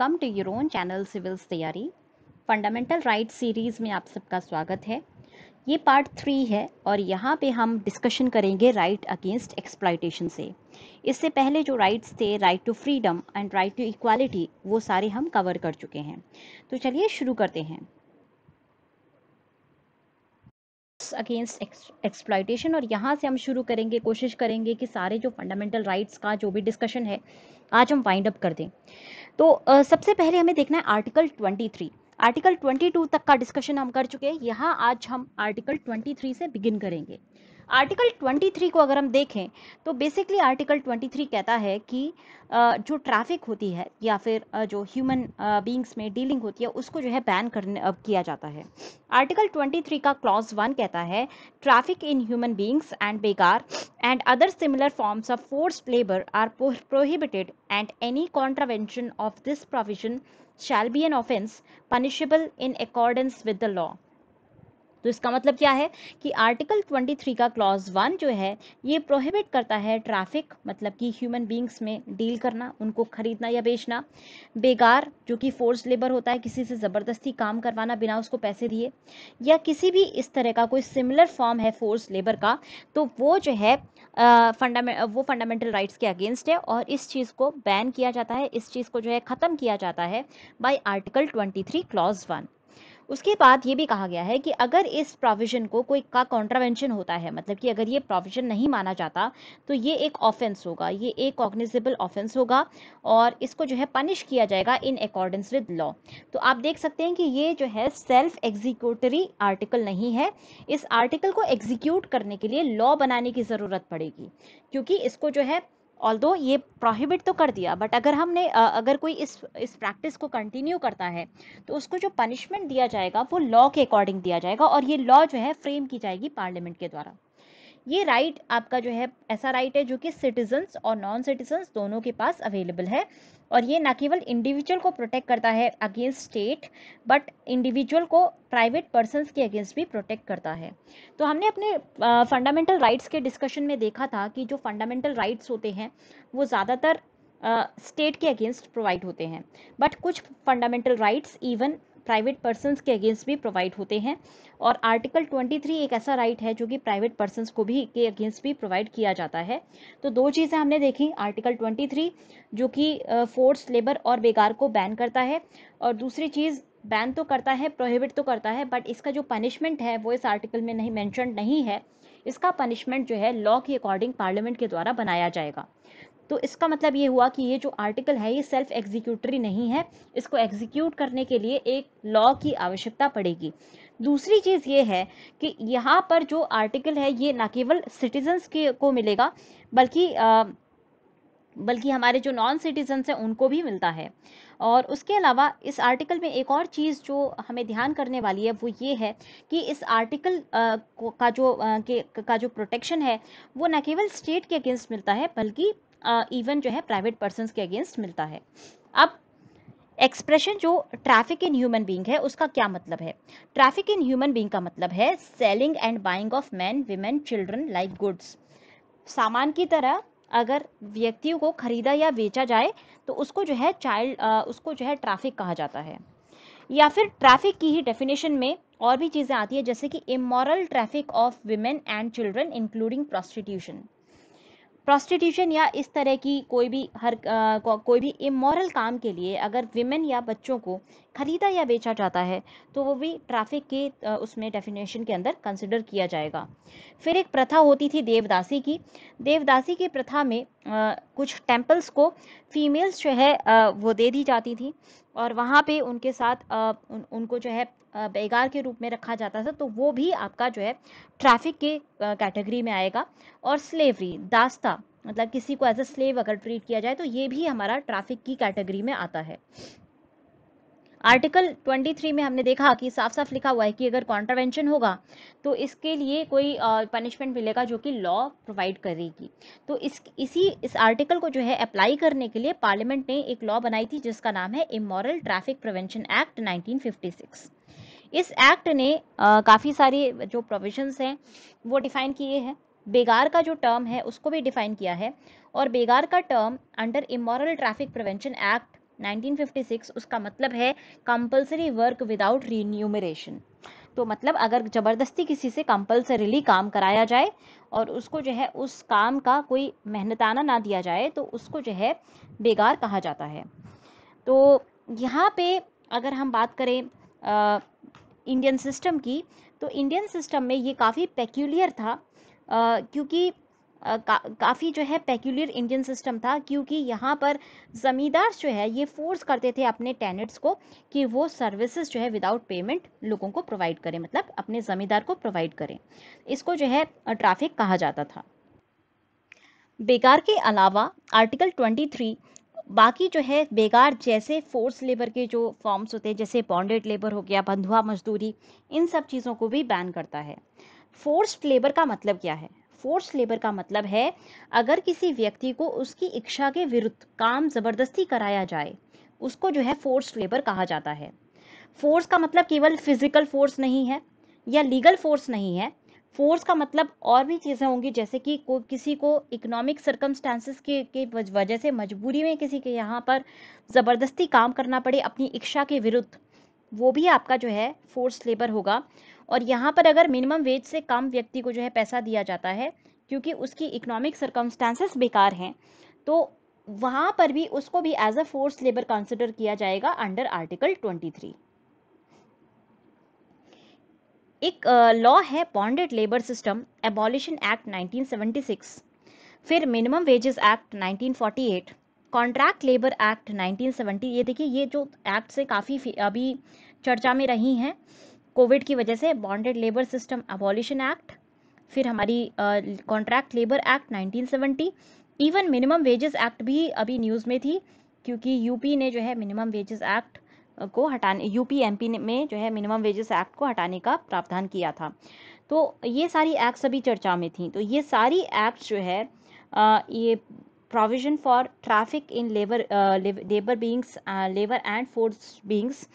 welcome to your own channel civils तैयारी fundamental right series में आप सबका स्वागत है ये पार्ट थ्री है और यहाँ पे हम डिस्कशन करेंगे राइट अगेंस्ट एक्सप्लाइटेशन से इससे पहले जो राइट्स थे right to freedom and right to equality वो सारे हम कवर कर चुके हैं तो चलिए शुरू करते हैं अगेंस्ट एक्सप्लाइटेशन और यहाँ से हम शुरू करेंगे कोशिश करेंगे कि सारे जो फंडामेंटल राइट्स का जो भी डिस्कशन है आज हम वाइंड अप कर दें तो सबसे पहले हमें देखना है आर्टिकल 23 आर्टिकल 22 तक का डिस्कशन हम कर चुके हैं यहाँ आज हम आर्टिकल 23 से बिगिन करेंगे आर्टिकल 23 को अगर हम देखें तो बेसिकली आर्टिकल 23 कहता है कि जो ट्रैफिक होती है या फिर जो ह्यूमन बींग्स में डीलिंग होती है उसको जो है बैन करने किया जाता है आर्टिकल 23 का क्लॉज वन कहता है traffic in human beings and begar and other similar forms of force labour are prohibited and any contravention of this provision shall be an offence punishable in accordance with the law तो इसका मतलब क्या है कि article 23 का clause one जो है ये प्रोहिबिट करता है ट्रैफिक मतलब कि ह्यूमन बींग्स में डील करना उनको खरीदना या बेचना बेगार जो कि फोर्स लेबर होता है किसी से ज़बरदस्ती काम करवाना बिना उसको पैसे दिए या किसी भी इस तरह का कोई सिमिलर फॉर्म है फोर्स लेबर का तो वो जो है फंडामें वो फंडामेंटल राइट्स के अगेंस्ट है और इस चीज़ को बैन किया जाता है इस चीज़ को जो है ख़त्म किया जाता है by article twenty three clause one उसके बाद ये भी कहा गया है कि अगर इस प्रोविज़न को कोई का कॉन्ट्रावेंशन होता है मतलब कि अगर ये प्रोविज़न नहीं माना जाता तो ये एक ऑफेंस होगा ये एक कॉग्निजेबल ऑफेंस होगा और इसको जो है पनिश किया जाएगा इन अकॉर्डेंस विद लॉ तो आप देख सकते हैं कि ये जो है सेल्फ एग्जीक्यूटरी आर्टिकल नहीं है इस आर्टिकल को एग्जीक्यूट करने के लिए लॉ बनाने की ज़रूरत पड़ेगी क्योंकि इसको जो है ऑल दो ये प्रोहिबिट तो कर दिया बट अगर हमने अगर कोई इस इस प्रैक्टिस को कंटिन्यू करता है तो उसको जो पनिशमेंट दिया जाएगा वो लॉ के अकॉर्डिंग दिया जाएगा और ये लॉ जो है फ्रेम की जाएगी पार्लियामेंट के द्वारा ये राइट आपका जो है ऐसा राइट है जो कि सिटीजन्स और नॉन सिटीजन्स दोनों के पास अवेलेबल है और ये ना केवल इंडिविजुअल को प्रोटेक्ट करता है अगेंस्ट स्टेट बट इंडिविजुअल को प्राइवेट पर्सनस के अगेंस्ट भी प्रोटेक्ट करता है तो हमने अपने फंडामेंटल राइट्स के डिस्कशन में देखा था कि जो फंडामेंटल राइट्स होते हैं वो ज़्यादातर स्टेट uh, के अगेंस्ट प्रोवाइड होते हैं बट कुछ fundamental rights even private persons के अगेंस्ट भी प्रोवाइड होते हैं और आर्टिकल 23 एक ऐसा राइट है जो कि प्राइवेट पर्सनस को भी के अगेंस्ट भी प्रोवाइड किया जाता है तो दो चीज़ें हमने देखी आर्टिकल 23 जो कि फोर्स लेबर और बेगार को बैन करता है और दूसरी चीज़ बैन तो करता है प्रोहिबिट तो करता है बट इसका जो पनिशमेंट है वो इस आर्टिकल में नहीं मैंशन नहीं है इसका पनिशमेंट जो है लॉ के अकॉर्डिंग पार्लियामेंट के द्वारा बनाया जाएगा तो इसका मतलब ये हुआ कि ये जो आर्टिकल है ये सेल्फ एग्जीक्यूटरी नहीं है इसको एग्जीक्यूट करने के लिए एक लॉ की आवश्यकता पड़ेगी दूसरी चीज़ ये है कि यहाँ पर जो आर्टिकल है ये ना केवल सिटीजन्स के को मिलेगा बल्कि बल्कि हमारे जो नॉन सिटीजन्स हैं उनको भी मिलता है और उसके अलावा इस आर्टिकल में एक और चीज़ जो हमें ध्यान करने वाली है वो ये है कि इस आर्टिकल आ, का जो आ, के का जो प्रोटेक्शन है वो न केवल स्टेट के अगेंस्ट मिलता है बल्कि इवन जो है प्राइवेट पर्सन के अगेंस्ट मिलता है अब एक्सप्रेशन जो ट्रैफिक इन ह्यूमन बींग है उसका क्या मतलब है ट्रैफिक इन ह्यूमन बींग का मतलब है selling and buying of man women children like goods सामान की तरह अगर व्यक्तियों को खरीदा या बेचा जाए तो उसको जो है चाइल्ड उसको जो है ट्रैफिक कहा जाता है या फिर ट्रैफिक की ही डेफिनेशन में और भी चीज़ें आती है जैसे कि immoral traffic of women and children including prostitution prostitution या इस तरह की कोई भी हर को, कोई भी इमोरल काम के लिए अगर विमेन या बच्चों को खरीदा या बेचा जाता है तो वो भी ट्रैफिक के उसमें डेफिनेशन के अंदर कंसिडर किया जाएगा फिर एक प्रथा होती थी देवदासी की देवदासी की प्रथा में आ, कुछ टेम्पल्स को फीमेल्स जो है आ, वो दे दी जाती थी और वहाँ पे उनके साथ आ, उन, उनको जो है बेगार के रूप में रखा जाता था तो वो भी आपका जो है ट्रैफिक के कैटेगरी में आएगा और स्लेवरी दास्ता मतलब किसी को एज अ स्लेव अगर ट्रीट किया जाए तो ये भी हमारा ट्रैफिक की कैटेगरी में आता है आर्टिकल 23 में हमने देखा कि साफ साफ लिखा हुआ है कि अगर कॉन्ट्रावेंशन होगा तो इसके लिए कोई पनिशमेंट मिलेगा जो कि लॉ प्रोवाइड करेगी तो इस इसी इस आर्टिकल को जो है अप्लाई करने के लिए पार्लियामेंट ने एक लॉ बनाई थी जिसका नाम है इमोरल ट्रैफिक प्रिवेंशन एक्ट 1956 इस एक्ट ने काफ़ी सारी जो प्रोविजन्स हैं वो डिफ़ाइन किए हैं बेगार का जो टर्म है उसको भी डिफ़ाइन किया है और बेगार का term under immoral traffic prevention act 1956 उसका मतलब है कंपलसरी वर्क विदाउट रीन्यूमरेशन तो मतलब अगर ज़बरदस्ती किसी से कंपलसरीली काम कराया जाए और उसको जो है उस काम का कोई मेहनताना ना दिया जाए तो उसको जो है बेकार कहा जाता है तो यहाँ पे अगर हम बात करें आ, इंडियन सिस्टम की तो इंडियन सिस्टम में ये काफ़ी पेक्यूलियर था आ, क्योंकि का, काफ़ी जो है पेक्यूलियर इंडियन सिस्टम था क्योंकि यहाँ पर ज़मींदार जो है ये फोर्स करते थे अपने टेनेट्स को कि वो सर्विसेज जो है विदाउट पेमेंट लोगों को प्रोवाइड करें मतलब अपने ज़मींदार को प्रोवाइड करें इसको जो है ट्रैफिक कहा जाता था बेकार के अलावा आर्टिकल 23 बाकी जो है बेकार जैसे फोर्स लेबर के जो फॉर्म्स होते हैं जैसे बॉन्डेड लेबर हो गया बंधुआ मजदूरी इन सब चीज़ों को भी बैन करता है फोर्स्ड लेबर का मतलब क्या है फोर्स लेबर का मतलब है अगर किसी व्यक्ति को उसकी इच्छा के विरुद्ध काम जबरदस्ती कराया जाए उसको जो है फोर्स लेबर कहा जाता है फोर्स का मतलब केवल फिजिकल फोर्स नहीं है या लीगल फोर्स नहीं है फोर्स का मतलब और भी चीज़ें होंगी जैसे कि को किसी को इकोनॉमिक सर्कमस्टांसिस के के वजह से मजबूरी में किसी के यहाँ पर ज़बरदस्ती काम करना पड़े अपनी इच्छा के विरुद्ध वो भी आपका जो है फोर्स लेबर होगा और यहाँ पर अगर मिनिमम वेज से कम व्यक्ति को जो है पैसा दिया जाता है क्योंकि उसकी इकोनॉमिक सर्कमस्टांसेस बेकार हैं तो वहाँ पर भी उसको भी as a force labour consider किया जाएगा अंडर आर्टिकल 23 एक लॉ है bonded labour system abolition act 1976 फिर minimum wages act 1948 contract labour act 1970 ये देखिए ये जो एक्ट से काफ़ी अभी चर्चा में रही हैं कोविड की वजह से bonded labour system abolition act फिर हमारी contract labour act 1970 even minimum wages act भी अभी न्यूज़ में थी क्योंकि यूपी ने जो है मिनिमम वेजेस एक्ट को हटाने यूपी एमपी में जो है मिनिमम वेजेस एक्ट को हटाने का प्रावधान किया था तो ये सारी एक्ट्स अभी चर्चा में थी तो ये सारी एक्ट्स जो है आ, ये provision for traffic in labour labour beings labour and force beings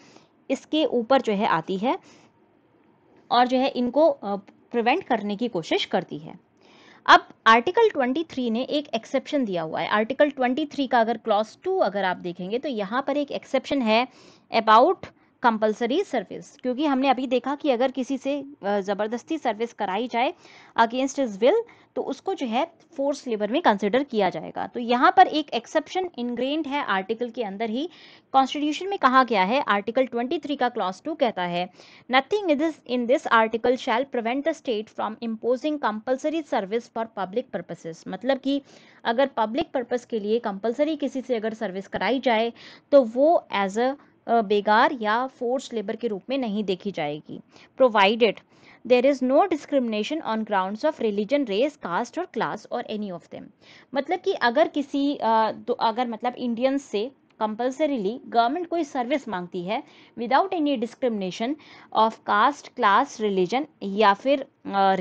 इसके ऊपर जो है आती है और जो है इनको प्रिवेंट करने की कोशिश करती है अब आर्टिकल 23 ने एक एक्सेप्शन दिया हुआ है आर्टिकल 23 का अगर क्लॉज टू अगर आप देखेंगे तो यहाँ पर एक एक्सेप्शन है अबाउट कंपलसरी सर्विस क्योंकि हमने अभी देखा कि अगर किसी से ज़बरदस्ती सर्विस कराई जाए अगेंस्ट इज विल तो उसको जो है फोर्स लेबर में कंसिडर किया जाएगा तो यहाँ पर एक एक्सेप्शन इनग्रेंड है आर्टिकल के अंदर ही कॉन्स्टिट्यूशन में कहा गया है आर्टिकल 23 का क्लास टू कहता है nothing is in this article shall prevent the state from imposing compulsory service for public purposes मतलब कि अगर पब्लिक पर्पज के लिए कंपल्सरी किसी से अगर सर्विस कराई जाए तो वो एज अ बेगार या फोर्स लेबर के रूप में नहीं देखी जाएगी provided there is no discrimination on ground of religion race caste और क्लास और एनी ऑफ देम मतलब कि अगर किसी तो अगर मतलब इंडियंस से कंपल्सरीली गवर्नमेंट कोई सर्विस मांगती है without any discrimination of caste class religion या फिर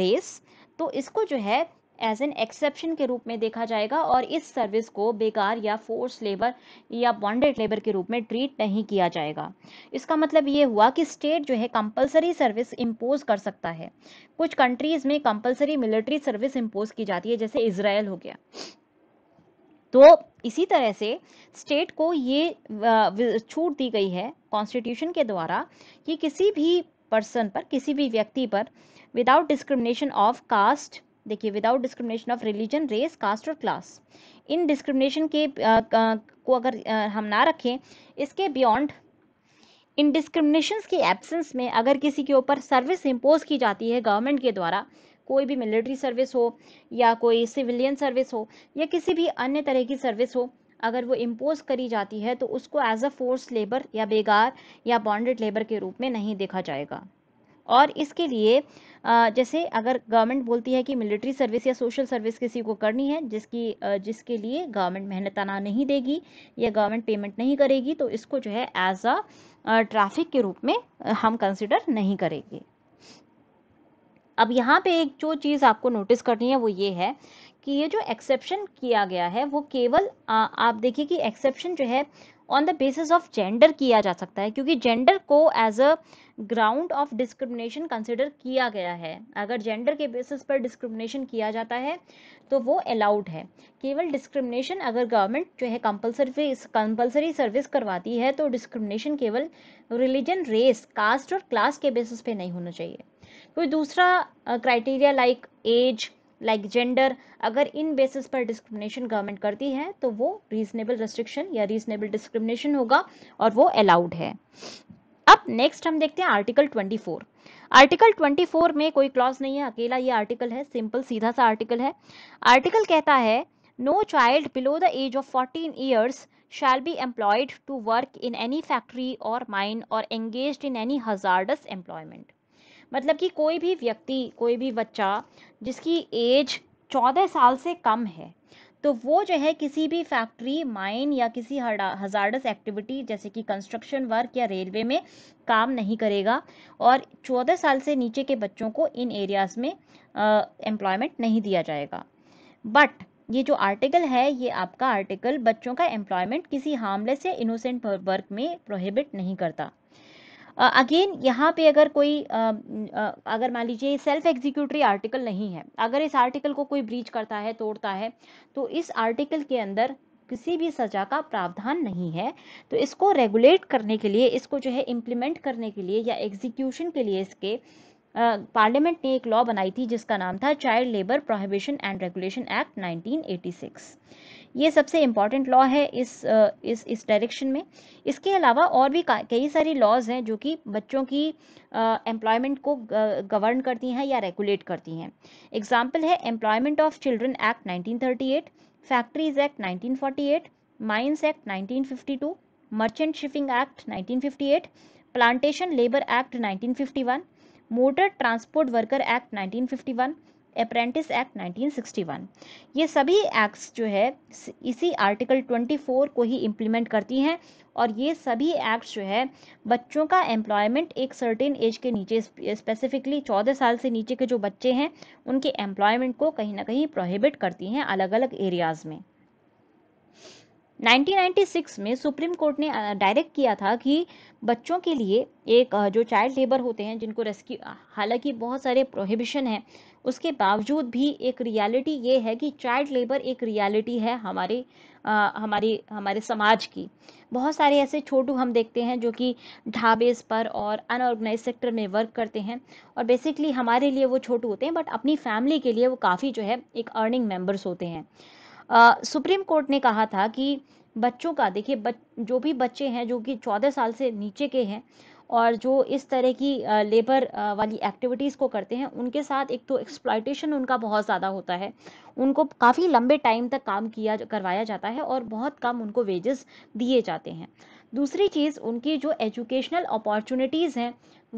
रेस तो इसको जो है एज एन एक्सेप्शन के रूप में देखा जाएगा और इस सर्विस को बेकार या फोर्स लेबर या बॉन्डेड लेबर के रूप में ट्रीट नहीं किया जाएगा इसका मतलब ये हुआ कि स्टेट जो है कंपलसरी सर्विस इम्पोज कर सकता है कुछ कंट्रीज़ में कंपलसरी मिलिट्री सर्विस इम्पोज की जाती है जैसे इसराइल हो गया तो इसी तरह से स्टेट को ये छूट दी गई है कॉन्स्टिट्यूशन के द्वारा कि किसी भी पर्सन पर किसी भी व्यक्ति पर विदाउट डिस्क्रिमिनेशन ऑफ कास्ट देखिए without discrimination of religion race caste और क्लास इन डिस्क्रिमिनेशन के आ, आ, को अगर आ, हम ना रखें इसके बियॉन्ड इन डिस्क्रिमिनेशन की एब्सेंस में अगर किसी के ऊपर सर्विस इम्पोज की जाती है गवर्नमेंट के द्वारा कोई भी मिलिट्री सर्विस हो या कोई सिविलियन सर्विस हो या किसी भी अन्य तरह की सर्विस हो अगर वो इम्पोज करी जाती है तो उसको एज अ फोर्स लेबर या बेगार या बॉन्डेड लेबर के रूप में नहीं देखा जाएगा और इसके लिए जैसे अगर गवर्नमेंट बोलती है कि मिलिट्री सर्विस या सोशल सर्विस किसी को करनी है जिसकी जिसके लिए गवर्नमेंट मेहनताना नहीं देगी या गवर्नमेंट पेमेंट नहीं करेगी तो इसको जो है एज अ ट्रैफिक के रूप में हम कंसिडर नहीं करेंगे अब यहाँ पे एक जो चीज़ आपको नोटिस करनी है वो ये है कि ये जो एक्सेप्शन किया गया है वो केवल आ, आप देखिए कि एक्सेप्शन जो है on the basis of gender किया जा सकता है क्योंकि जेंडर को as a ground of discrimination consider किया गया है अगर जेंडर के बेसिस पर डिस्क्रिमिनेशन किया जाता है तो वो अलाउड है केवल डिस्क्रिमिनेशन अगर गवर्नमेंट जो है कंपल्सरी कंपलसरी सर्विस करवाती है तो डिस्क्रिमिनेशन केवल रिलीजन रेस कास्ट और क्लास के बेसिस पे नहीं होना चाहिए कोई दूसरा criteria like age like gender अगर इन बेसिस पर डिस्क्रिमिनेशन गवर्नमेंट करती है तो वो रीजनेबल रेस्ट्रिक्शन या रीजनेबल डिस्क्रिमिनेशन होगा और वो अलाउड है अब नेक्स्ट हम देखते हैं आर्टिकल 24 आर्टिकल 24 में कोई क्लॉज नहीं है अकेला ये आर्टिकल है सिंपल सीधा सा आर्टिकल है आर्टिकल कहता है no child below the age of 14 years shall be employed to work in any factory और माइन और engage in any hazardous employment मतलब कि कोई भी व्यक्ति कोई भी बच्चा जिसकी एज चौदह साल से कम है तो वो जो है किसी भी फैक्ट्री माइन या किसी हजार्डस एक्टिविटी जैसे कि कंस्ट्रक्शन वर्क या रेलवे में काम नहीं करेगा और चौदह साल से नीचे के बच्चों को इन एरियाज़ में एम्प्लॉयमेंट नहीं दिया जाएगा बट ये जो आर्टिकल है ये आपका आर्टिकल बच्चों का एम्प्लॉयमेंट किसी हार्मलेस या इनोसेंट वर्क में प्रोहिबिट नहीं करता अगेन यहाँ पे अगर कोई अगर मान लीजिए सेल्फ एग्जीक्यूटरी आर्टिकल नहीं है अगर इस आर्टिकल को कोई ब्रीच करता है तोड़ता है तो इस आर्टिकल के अंदर किसी भी सजा का प्रावधान नहीं है तो इसको रेगुलेट करने के लिए इसको जो है इम्प्लीमेंट करने के लिए या एग्जीक्यूशन के लिए इसके पार्लियामेंट ने एक लॉ बनाई थी जिसका नाम था child labour prohibition and regulation act 1986 ये सबसे इम्पॉर्टेंट लॉ है इस इस इस डायरेक्शन में इसके अलावा और भी कई सारी लॉज हैं जो कि बच्चों की एम्प्लॉयमेंट को गवर्न करती हैं या रेगुलेट करती हैं एग्जाम्पल है employment of children act 1938 factories act 1948 mines act 1952 merchant shipping act 1958 plantation labour act 1951 motor transport worker act 1951 apprentice act 1961 ये सभी एक्ट्स जो है इसी आर्टिकल 24 को ही इम्प्लीमेंट करती हैं और ये सभी एक्ट्स जो है बच्चों का एम्प्लॉयमेंट एक सर्टेन एज के नीचे स्पेसिफिकली चौदह साल से नीचे के जो बच्चे हैं उनके एम्प्लॉयमेंट को कहीं ना कहीं प्रोहिबिट करती हैं अलग अलग एरियाज़ में 1996 में सुप्रीम कोर्ट ने डायरेक्ट किया था कि बच्चों के लिए एक जो चाइल्ड लेबर होते हैं जिनको रेस्क्यू हालांकि बहुत सारे प्रोहिबिशन हैं उसके बावजूद भी एक रियलिटी ये है कि चाइल्ड लेबर एक रियलिटी है हमारे हमारी हमारे समाज की बहुत सारे ऐसे छोटू हम देखते हैं जो कि ढाबेज पर और अनऑर्गेनाइज सेक्टर में वर्क करते हैं और बेसिकली हमारे लिए वो छोटू होते हैं बट अपनी फैमिली के लिए वो काफ़ी जो है एक अर्निंग मेम्बर्स होते हैं सुप्रीम कोर्ट ने कहा था कि बच्चों का देखिए बच, जो भी बच्चे हैं जो कि चौदह साल से नीचे के हैं और जो इस तरह की लेबर वाली एक्टिविटीज़ को करते हैं उनके साथ एक तो एक्सप्लाइटेशन उनका बहुत ज़्यादा होता है उनको काफ़ी लंबे टाइम तक काम किया करवाया जाता है और बहुत कम उनको वेजेस दिए जाते हैं दूसरी चीज़ उनकी जो एजुकेशनल अपॉर्चुनिटीज़ हैं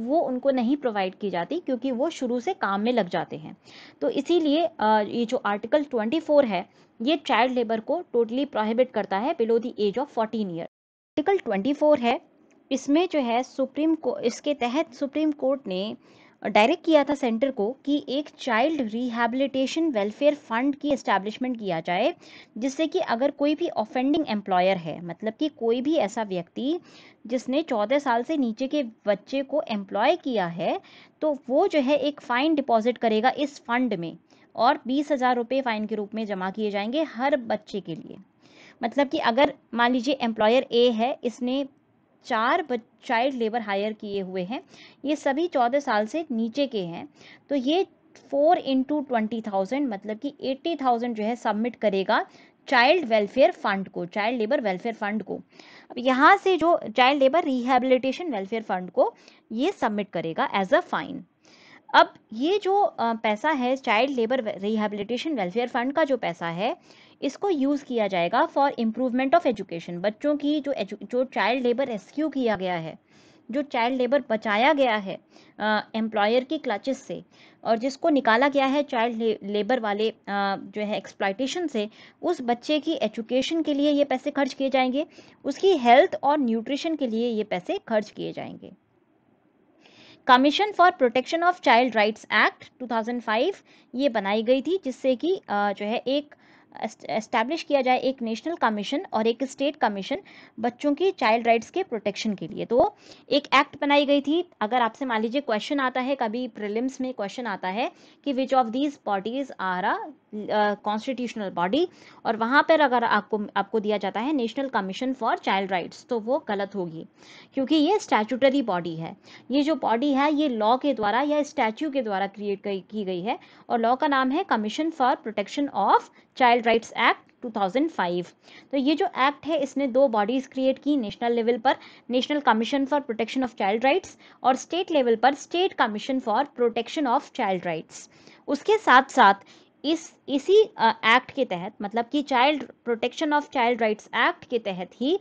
वो उनको नहीं प्रोवाइड की जाती क्योंकि वो शुरू से काम में लग जाते हैं तो इसीलिए ये जो आर्टिकल 24 है ये चाइल्ड लेबर को टोटली प्रोहिबिट करता है below the age of fourteen year article twenty four है इसमें जो है सुप्रीम को इसके तहत सुप्रीम कोर्ट ने डायरेक्ट किया था सेंटर को कि एक चाइल्ड रिहैबिलिटेशन वेलफेयर फंड की इस्टेब्लिशमेंट किया जाए जिससे कि अगर कोई भी ऑफेंडिंग एम्प्लॉयर है मतलब कि कोई भी ऐसा व्यक्ति जिसने चौदह साल से नीचे के बच्चे को एम्प्लॉय किया है तो वो जो है एक फ़ाइन डिपॉजिट करेगा इस फंड में और बीस हज़ार रुपये फ़ाइन के रूप में जमा किए जाएंगे हर बच्चे के लिए मतलब कि अगर मान लीजिए एम्प्लॉयर ए है इसने चार चाइल्ड लेबर हायर किए हुए हैं ये सभी चौदह साल से नीचे के हैं तो ये फोर इंटू ट्वेंटी थाउजेंड मतलब कि एट्टी थाउजेंड जो है सबमिट करेगा चाइल्ड वेलफेयर फंड को चाइल्ड लेबर वेलफेयर फंड को अब यहाँ से जो child labour rehabilitation welfare fund को ये सबमिट करेगा एज अ फाइन अब ये जो पैसा है child labour rehabilitation welfare fund का जो पैसा है इसको यूज़ किया जाएगा फॉर इम्प्रूवमेंट ऑफ एजुकेशन बच्चों की जो जो चाइल्ड लेबर रेस्क्यू किया गया है जो चाइल्ड लेबर बचाया गया है एम्प्लॉयर की क्लचेस से और जिसको निकाला गया है चाइल्ड लेबर वाले आ, जो है एक्सप्लाइटेशन से उस बच्चे की एजुकेशन के लिए ये पैसे खर्च किए जाएंगे उसकी हेल्थ और न्यूट्रिशन के लिए ये पैसे खर्च किए जाएंगे commission for protection of child rights act 2005 ये बनाई गई थी जिससे कि जो है एक एस्टैब्लिश किया जाए एक नेशनल कमीशन और एक स्टेट कमीशन बच्चों की चाइल्ड राइट्स के प्रोटेक्शन के लिए तो एक एक्ट बनाई गई थी अगर आपसे मान लीजिए क्वेश्चन आता है कभी प्रिलिम्स में क्वेश्चन आता है कि which of these bodies are a constitutional body और वहां पर अगर आपको आपको दिया जाता है national commission for child rights तो वो गलत होगी क्योंकि ये स्टैचूटरी बॉडी है ये जो बॉडी है ये लॉ के द्वारा या स्टैच्यू के द्वारा क्रिएट की गई है और लॉ का नाम है commission for protection of child rights act 2005 तो ये जो एक्ट है इसने दो बॉडीज क्रिएट की नेशनल लेवल पर national commission for protection of child rights और स्टेट लेवल पर state commission for protection of child rights उसके साथ साथ इस इसी एक्ट के तहत मतलब कि child protection of child rights act के तहत ही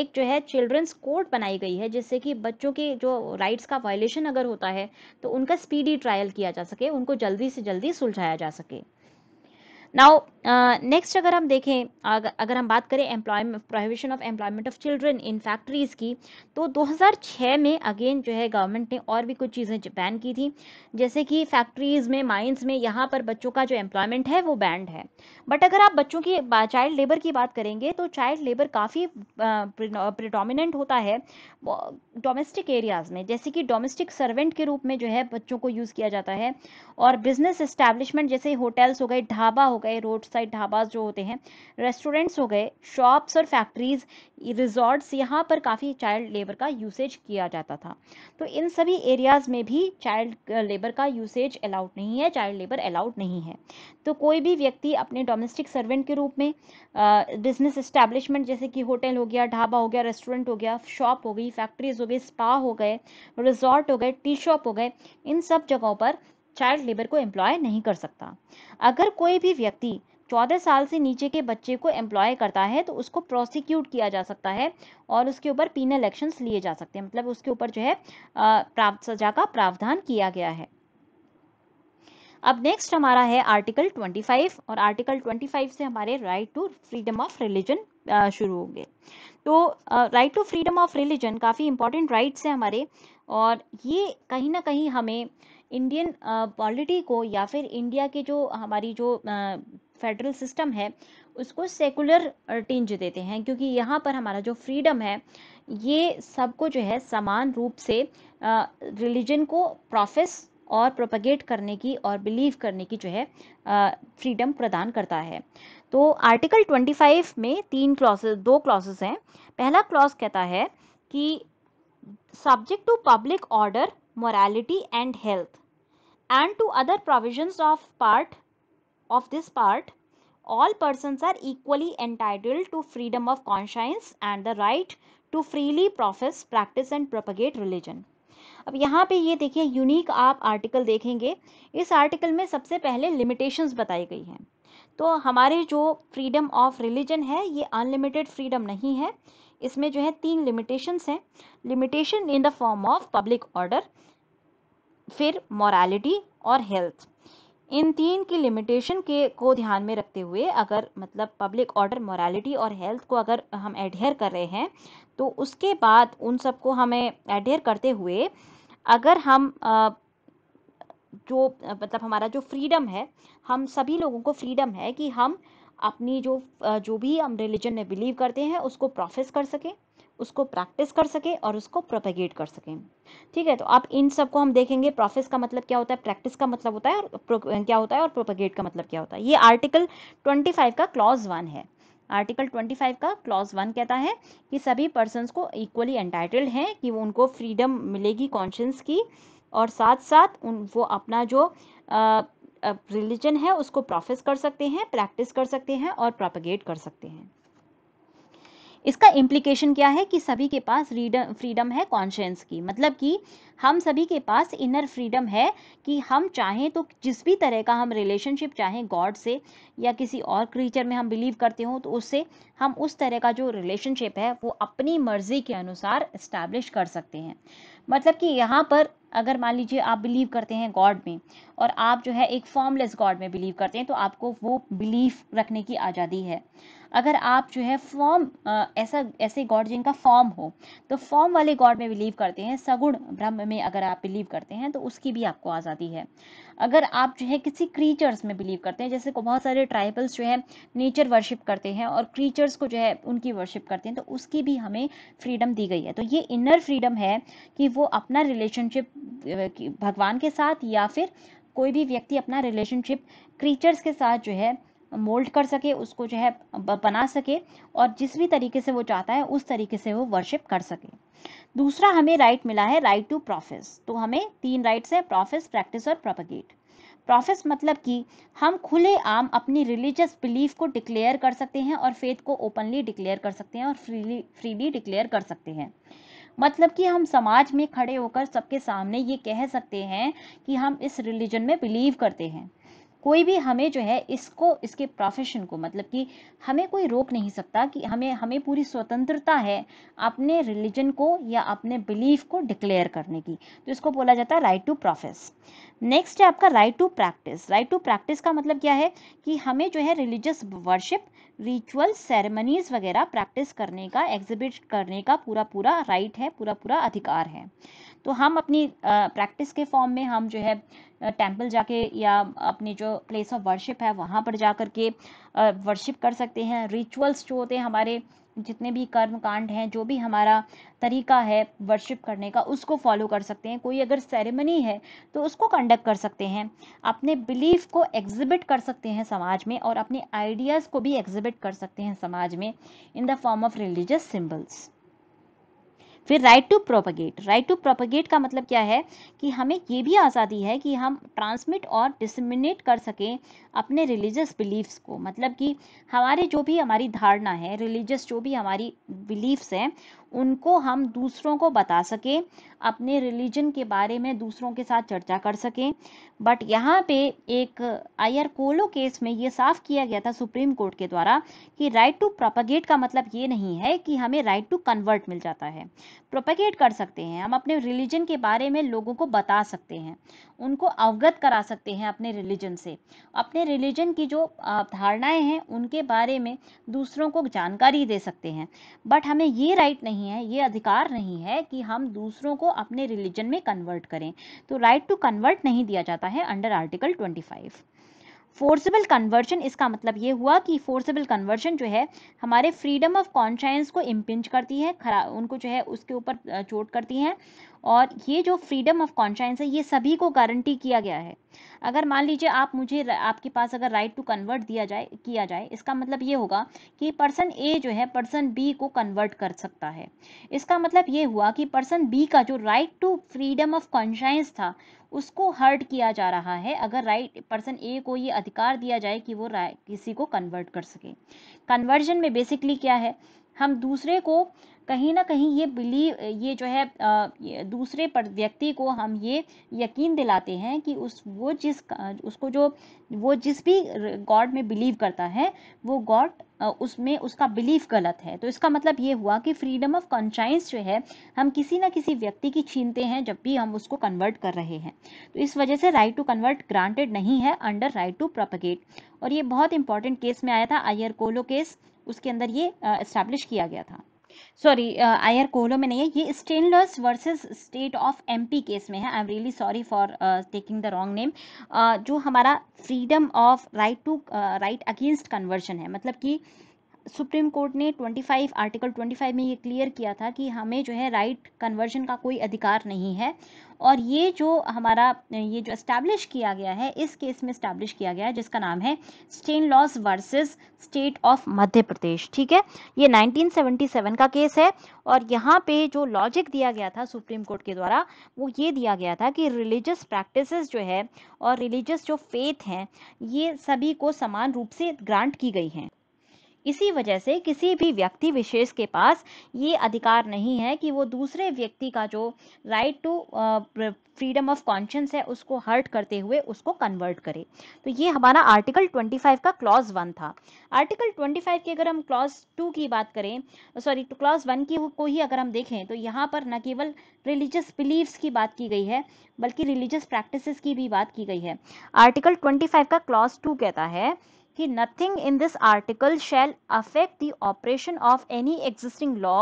एक जो है चिल्ड्रंस कोर्ट बनाई गई है जिससे कि बच्चों के जो राइट्स का वायलेशन अगर होता है तो उनका स्पीडी ट्रायल किया जा सके उनको जल्दी से जल्दी सुलझाया जा सके नाउ नेक्स्ट uh, अगर हम देखें अगर हम बात करें employment prohibition of employment of children in factories की तो 2006 में अगेन जो है गवर्नमेंट ने और भी कुछ चीज़ें बैन की थी जैसे कि फैक्ट्रीज़ में माइंस में यहाँ पर बच्चों का जो एम्प्लॉयमेंट है वो बैंड है बट अगर आप बच्चों की चाइल्ड लेबर की बात करेंगे तो चाइल्ड लेबर काफ़ी प्रिडोमिनेंट होता है डोमेस्टिक एरियाज़ में जैसे कि डोमेस्टिक सर्वेंट के रूप में जो है बच्चों को यूज़ किया जाता है और बिजनेस इस्टेब्लिशमेंट जैसे होटल्स हो गए ढाबा हो गए रोड साइड ढाबा जो होते हैं रेस्टोरेंट्स हो गए शॉप्स और फैक्ट्रीज रिजॉर्ट्स यहाँ पर काफ़ी चाइल्ड लेबर का यूसेज किया जाता था तो इन सभी एरियाज़ में भी चाइल्ड लेबर का यूसेज अलाउड नहीं है चाइल्ड लेबर अलाउड नहीं है तो कोई भी व्यक्ति अपने डोमेस्टिक सर्वेंट के रूप में बिजनेस इस्टेब्लिशमेंट जैसे कि होटल हो गया ढाबा हो गया रेस्टोरेंट हो गया शॉप हो गई फैक्ट्रीज हो गई स्पा हो गए रिजॉर्ट हो गए टी शॉप हो गए इन सब जगहों पर चाइल्ड लेबर को एम्प्लॉय नहीं कर सकता अगर कोई भी व्यक्ति चौदह साल से नीचे के बच्चे को एम्प्लॉय करता है तो उसको प्रोसिक्यूट किया जा सकता है और उसके ऊपर पीनल एक्शंस लिए जा सकते हैं मतलब उसके ऊपर जो है प्राप्त सजा का प्रावधान किया गया है अब नेक्स्ट हमारा है आर्टिकल 25 और आर्टिकल 25 से हमारे right to freedom of religion शुरू होंगे तो right to freedom of religion काफ़ी इंपॉर्टेंट राइट्स हैं हमारे और ये कहीं ना कहीं हमें इंडियन पॉलिटी uh, को या फिर इंडिया के जो हमारी जो फेडरल uh, सिस्टम है उसको सेकुलर टिंज uh, देते हैं क्योंकि यहाँ पर हमारा जो फ्रीडम है ये सबको जो है समान रूप से रिलीजन को प्रोफेस और प्रोपगेट करने की और बिलीव करने की जो है फ्रीडम प्रदान करता है तो आर्टिकल 25 में तीन क्लॉसेस दो क्लॉसेस हैं पहला क्लॉज कहता है कि subject to public order morality and health and to other provisions of part of this part all persons are equally entitled to freedom of conscience and the right to freely profess practice and propagate religion अब यहाँ पे ये देखिए unique आप article देखेंगे इस article में सबसे पहले लिमिटेशंस बताई गई हैं तो हमारे जो फ्रीडम ऑफ रिलीजन है ये अनलिमिटेड फ्रीडम नहीं है इसमें जो है तीन लिमिटेशंस हैं limitation in the form of public order फिर मॉरालिटी और हेल्थ इन तीन की लिमिटेशन के को ध्यान में रखते हुए अगर मतलब पब्लिक ऑर्डर मॉरालिटी और हेल्थ को अगर हम एडहेयर कर रहे हैं तो उसके बाद उन सबको हमें एडहेयर करते हुए अगर हम जो मतलब हमारा जो फ्रीडम है हम सभी लोगों को फ्रीडम है कि हम अपनी जो जो भी हम रिलीजन में बिलीव करते हैं उसको प्रोफेस कर सकें उसको प्रैक्टिस कर सकें और उसको प्रोपेगेट कर सकें ठीक है तो आप इन सब को हम देखेंगे प्रोफेस का मतलब क्या होता है प्रैक्टिस का मतलब होता है और क्या होता है और प्रोपेगेट का मतलब क्या होता है ये आर्टिकल 25 का क्लॉज वन है आर्टिकल 25 का क्लॉज वन कहता है कि सभी पर्सन को इक्वली एंटाइटल्ड हैं कि वो उनको फ्रीडम मिलेगी कॉन्शियंस की और साथ साथ उन वो अपना जो आ, रिलीजन है उसको प्रोफेस कर सकते हैं प्रैक्टिस कर सकते हैं और प्रोपगेट कर सकते हैं इसका इम्प्लीकेशन क्या है कि सभी के पास फ्रीडम है कॉन्शियंस की मतलब कि हम सभी के पास इनर फ्रीडम है कि हम चाहें तो जिस भी तरह का हम रिलेशनशिप चाहें गॉड से या किसी और क्रिएचर में हम बिलीव करते हो तो उससे हम उस तरह का जो रिलेशनशिप है वो अपनी मर्जी के अनुसार इस्टेब्लिश कर सकते हैं मतलब कि यहाँ पर अगर मान लीजिए आप बिलीव करते हैं गॉड में और आप जो है एक फॉर्मलेस गॉड में बिलीव करते हैं तो आपको वो बिलीव रखने की आज़ादी है अगर आप जो है फॉर्म ऐसा ऐसे गॉड जिनका फॉर्म हो तो फॉर्म वाले गॉड में बिलीव करते हैं सगुण ब्रह्म में अगर आप बिलीव करते हैं तो उसकी भी आपको आज़ादी है अगर आप जो है किसी क्रीचर्स में बिलीव करते हैं जैसे बहुत सारे ट्राइबल्स जो है नेचर वर्शिप करते हैं और क्रीचर्स को जो है उनकी वर्शिप करते हैं तो उसकी भी हमें फ्रीडम दी गई है तो ये इनर फ्रीडम है कि वो अपना रिलेशनशिप भगवान के साथ या फिर कोई भी व्यक्ति अपना रिलेशनशिप क्रीचर्स के साथ जो है मोल्ड कर सके उसको जो है बना सके और जिस भी तरीके से वो चाहता है उस तरीके से वो वर्शिप कर सके दूसरा हमें राइट मिला है राइट टू प्रोफेस तो हमें तीन राइट्स है प्रोफेस प्रैक्टिस और प्रोपगेट प्रोफेस मतलब कि हम खुले आम अपनी रिलीजियस बिलीफ को डिक्लेयर कर सकते हैं और फेथ को ओपनली डिक्लेयर कर सकते हैं और फ्रीली फ्रीली डिक्लेयर कर सकते हैं मतलब कि हम समाज में खड़े होकर सबके सामने ये कह सकते हैं कि हम इस रिलीजन में बिलीव करते हैं कोई भी हमें जो है इसको इसके प्रोफेशन को मतलब कि हमें कोई रोक नहीं सकता कि हमें हमें पूरी स्वतंत्रता है अपने रिलीजन को या अपने बिलीफ को डिक्लेयर करने की तो इसको बोला जाता है राइट टू प्रोफेस नेक्स्ट है आपका right to practice right to practice का मतलब क्या है कि हमें जो है रिलीजियस वर्शिप रिचुअल सेरेमनीज वगैरह प्रैक्टिस करने का एग्जिबिट करने का पूरा पूरा राइट है पूरा पूरा अधिकार है तो हम अपनी प्रैक्टिस के फॉर्म में हम जो है टेम्पल जाके या अपनी जो प्लेस ऑफ वर्शिप है वहाँ पर जा कर के वर्शिप कर सकते हैं रिचुअल्स जो होते हैं हमारे जितने भी कर्म कांड हैं जो भी हमारा तरीका है वर्शिप करने का उसको फॉलो कर सकते हैं कोई अगर सेरेमनी है तो उसको कंडक्ट कर सकते हैं अपने बिलीफ को एग्जिबिट कर सकते हैं समाज में और अपने आइडियाज़ को भी एग्जिबिट कर सकते हैं समाज में in the form of religious symbols फिर right to propagate right to propagate का मतलब क्या है कि हमें ये भी आज़ादी है कि हम ट्रांसमिट और डिसमिनेट कर सकें अपने रिलीजियस बिलीफ्स को मतलब कि हमारे जो भी हमारी धारणा है रिलीजियस जो भी हमारी बिलीफ्स हैं उनको हम दूसरों को बता सकें अपने रिलीजन के बारे में दूसरों के साथ चर्चा कर सकें बट यहाँ पे एक आयर कोलो केस में ये साफ किया गया था सुप्रीम कोर्ट के द्वारा कि राइट टू प्रोपागेट का मतलब ये नहीं है कि हमें राइट टू कन्वर्ट मिल जाता है प्रोपेगेट कर सकते हैं हम अपने रिलीजन के बारे में लोगों को बता सकते हैं उनको अवगत करा सकते हैं अपने रिलीजन से अपने रिलीजन की जो धारणाएं हैं उनके बारे में दूसरों को जानकारी दे सकते हैं बट हमें ये राइट नहीं है ये अधिकार नहीं है कि हम दूसरों को अपने रिलीजन में कन्वर्ट करें तो राइट टू कन्वर्ट नहीं दिया जाता है under article twenty forcible conversion इसका मतलब ये हुआ कि फोर्सेबल कन्वर्शन जो है हमारे फ्रीडम ऑफ कॉन्शाइंस को इम्पिंज करती है खरा उनको जो है उसके ऊपर चोट करती है और ये जो फ्रीडम ऑफ कॉन्शाइंस है ये सभी को गारंटी किया गया है अगर मान लीजिए आप मुझे आपके पास अगर राइट टू कन्वर्ट दिया जाए किया जाए इसका मतलब ये होगा कि पर्सन ए जो है पर्सन बी को कन्वर्ट कर सकता है इसका मतलब ये हुआ कि पर्सन बी का जो right to freedom of conscience था उसको हर्ट किया जा रहा है अगर राइट पर्सन ए को ये अधिकार दिया जाए कि वो राइट किसी को कन्वर्ट कर सके कन्वर्जन में बेसिकली क्या है हम दूसरे को कहीं ना कहीं ये बिलीव ये जो है दूसरे पर व्यक्ति को हम ये यकीन दिलाते हैं कि उस वो जिस उसको जो वो जिस भी गॉड में बिलीव करता है वो गॉड उसमें उसका बिलीफ गलत है तो इसका मतलब ये हुआ कि फ्रीडम ऑफ कॉन्शाइंस जो है हम किसी ना किसी व्यक्ति की छीनते हैं जब भी हम उसको कन्वर्ट कर रहे हैं तो इस वजह से राइट टू कन्वर्ट ग्रांटेड नहीं है अंडर राइट टू प्रोपगेट और ये बहुत इंपॉर्टेंट केस में आया था आयर कोलो केस उसके अंदर ये इस्टेब्लिश किया गया था सॉरी uh, आयर कोहलो में नहीं है ये Stainislaus versus state of MP case में है I am really sorry for taking the wrong name जो हमारा freedom of right to right against conversion है मतलब कि uh, सुप्रीम कोर्ट ने 25 आर्टिकल 25 में ये क्लियर किया था कि हमें जो है राइट कन्वर्जन का कोई अधिकार नहीं है और ये जो हमारा ये जो इस्टेब्लिश किया गया है इस केस में इस्टेब्लिश किया गया है जिसका नाम है Stainislaus versus state of Madhya Pradesh ठीक है ये 1977 का केस है और यहाँ पे जो लॉजिक दिया गया था सुप्रीम कोर्ट के द्वारा वो ये दिया गया था कि रिलीजियस प्रैक्टिस जो है और रिलीजियस जो फेथ हैं ये सभी को समान रूप से ग्रांट की गई हैं इसी वजह से किसी भी व्यक्ति विशेष के पास ये अधिकार नहीं है कि वो दूसरे व्यक्ति का जो right to freedom of conscience है उसको हर्ट करते हुए उसको कन्वर्ट करे तो ये हमारा आर्टिकल 25 का क्लॉज वन था आर्टिकल 25 की अगर हम क्लॉज टू की बात करें सॉरी क्लॉज वन की को ही अगर हम देखें तो यहाँ पर न केवल रिलीजियस बिलीव्स की बात की गई है बल्कि रिलीजियस प्रैक्टिस की भी बात की गई है आर्टिकल ट्वेंटी का क्लॉज टू कहता है कि nothing in this article shall affect the operation of any existing law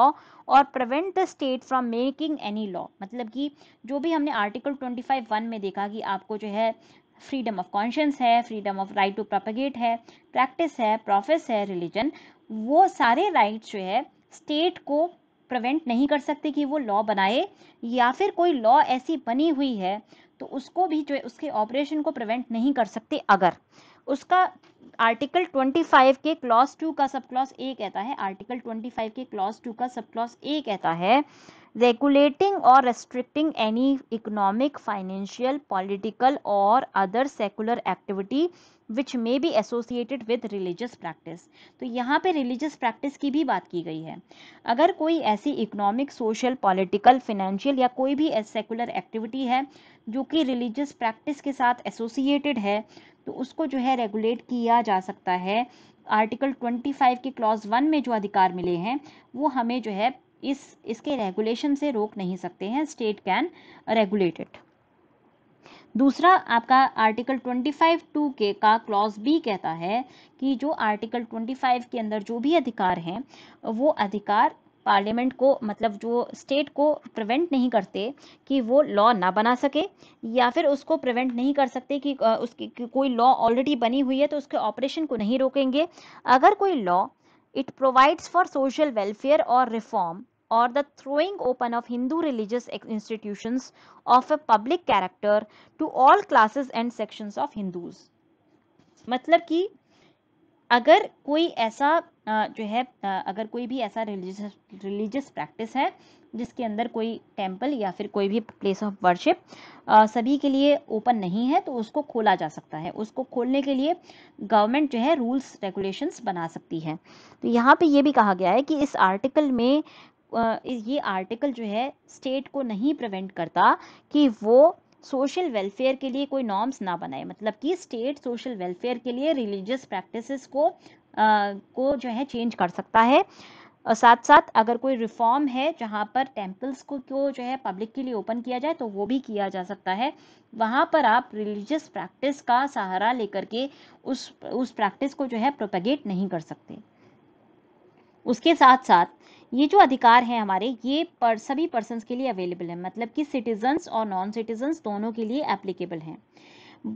और prevent the state from making any law मतलब कि जो भी हमने आर्टिकल ट्वेंटी फाइव वन में देखा कि आपको जो है फ्रीडम ऑफ कॉन्शियंस है freedom of right to propagate है प्रैक्टिस है प्रोफेस है रिलीजन वो सारे राइट्स जो है स्टेट को प्रिवेंट नहीं कर सकते कि वो लॉ बनाए या फिर कोई लॉ ऐसी बनी हुई है तो उसको भी जो है उसके ऑपरेशन को प्रिवेंट नहीं कर सकते अगर उसका आर्टिकल 25 के क्लॉस टू का सब क्लॉस ए कहता है आर्टिकल 25 के क्लॉस टू का सब क्लॉस ए कहता है रेगुलेटिंग और restricting any economic financial political और other secular activity which may be associated with religious practice तो यहाँ पे रिलीजियस प्रैक्टिस की भी बात की गई है अगर कोई ऐसी इकोनॉमिक सोशल पॉलिटिकल फिनेंशियल या कोई भी सेकुलर एक्टिविटी है जो कि रिलीजियस प्रैक्टिस के साथ एसोसिएटेड है तो उसको जो है रेगुलेट किया जा सकता है आर्टिकल 25 के क्लॉज वन में जो अधिकार मिले हैं वो हमें जो है इस इसके रेगुलेशन से रोक नहीं सकते हैं स्टेट कैन रेगुलेट इट दूसरा आपका आर्टिकल 25 टू के का क्लॉज बी कहता है कि जो आर्टिकल 25 के अंदर जो भी अधिकार हैं वो अधिकार पार्लियामेंट को मतलब जो स्टेट को प्रिवेंट नहीं करते कि वो लॉ ना बना सके या फिर उसको प्रिवेंट नहीं कर सकते कि उसकी कोई लॉ ऑलरेडी बनी हुई है तो उसके ऑपरेशन को नहीं रोकेंगे अगर कोई law it provides for social welfare और रिफॉर्म और the throwing open of Hindu religious institutions of a public character to all classes and sections of Hindus मतलब कि अगर कोई ऐसा जो है अगर कोई भी ऐसा रिलीजियस रिलीजियस प्रैक्टिस है जिसके अंदर कोई टेम्पल या फिर कोई भी प्लेस ऑफ वर्शिप सभी के लिए ओपन नहीं है तो उसको खोला जा सकता है उसको खोलने के लिए गवर्नमेंट जो है रूल्स रेगुलेशंस बना सकती है तो यहाँ पे ये भी कहा गया है कि इस आर्टिकल में ये आर्टिकल जो है स्टेट को नहीं प्रिवेंट करता कि वो सोशल वेलफेयर के लिए कोई नॉर्म्स ना बनाए मतलब कि स्टेट सोशल वेलफेयर के लिए रिलीजियस प्रैक्टिसेस को आ, को जो है चेंज कर सकता है और साथ साथ अगर कोई रिफॉर्म है जहाँ पर टेम्पल्स को क्यों जो है पब्लिक के लिए ओपन किया जाए तो वो भी किया जा सकता है वहाँ पर आप रिलीजियस प्रैक्टिस का सहारा लेकर के उस उस प्रैक्टिस को जो है प्रोपेगेट नहीं कर सकते उसके साथ साथ ये जो अधिकार हैं हमारे ये पर सभी पर्सन के लिए अवेलेबल है मतलब कि सिटीजन्स और नॉन सिटीजन्स दोनों के लिए एप्लीकेबल हैं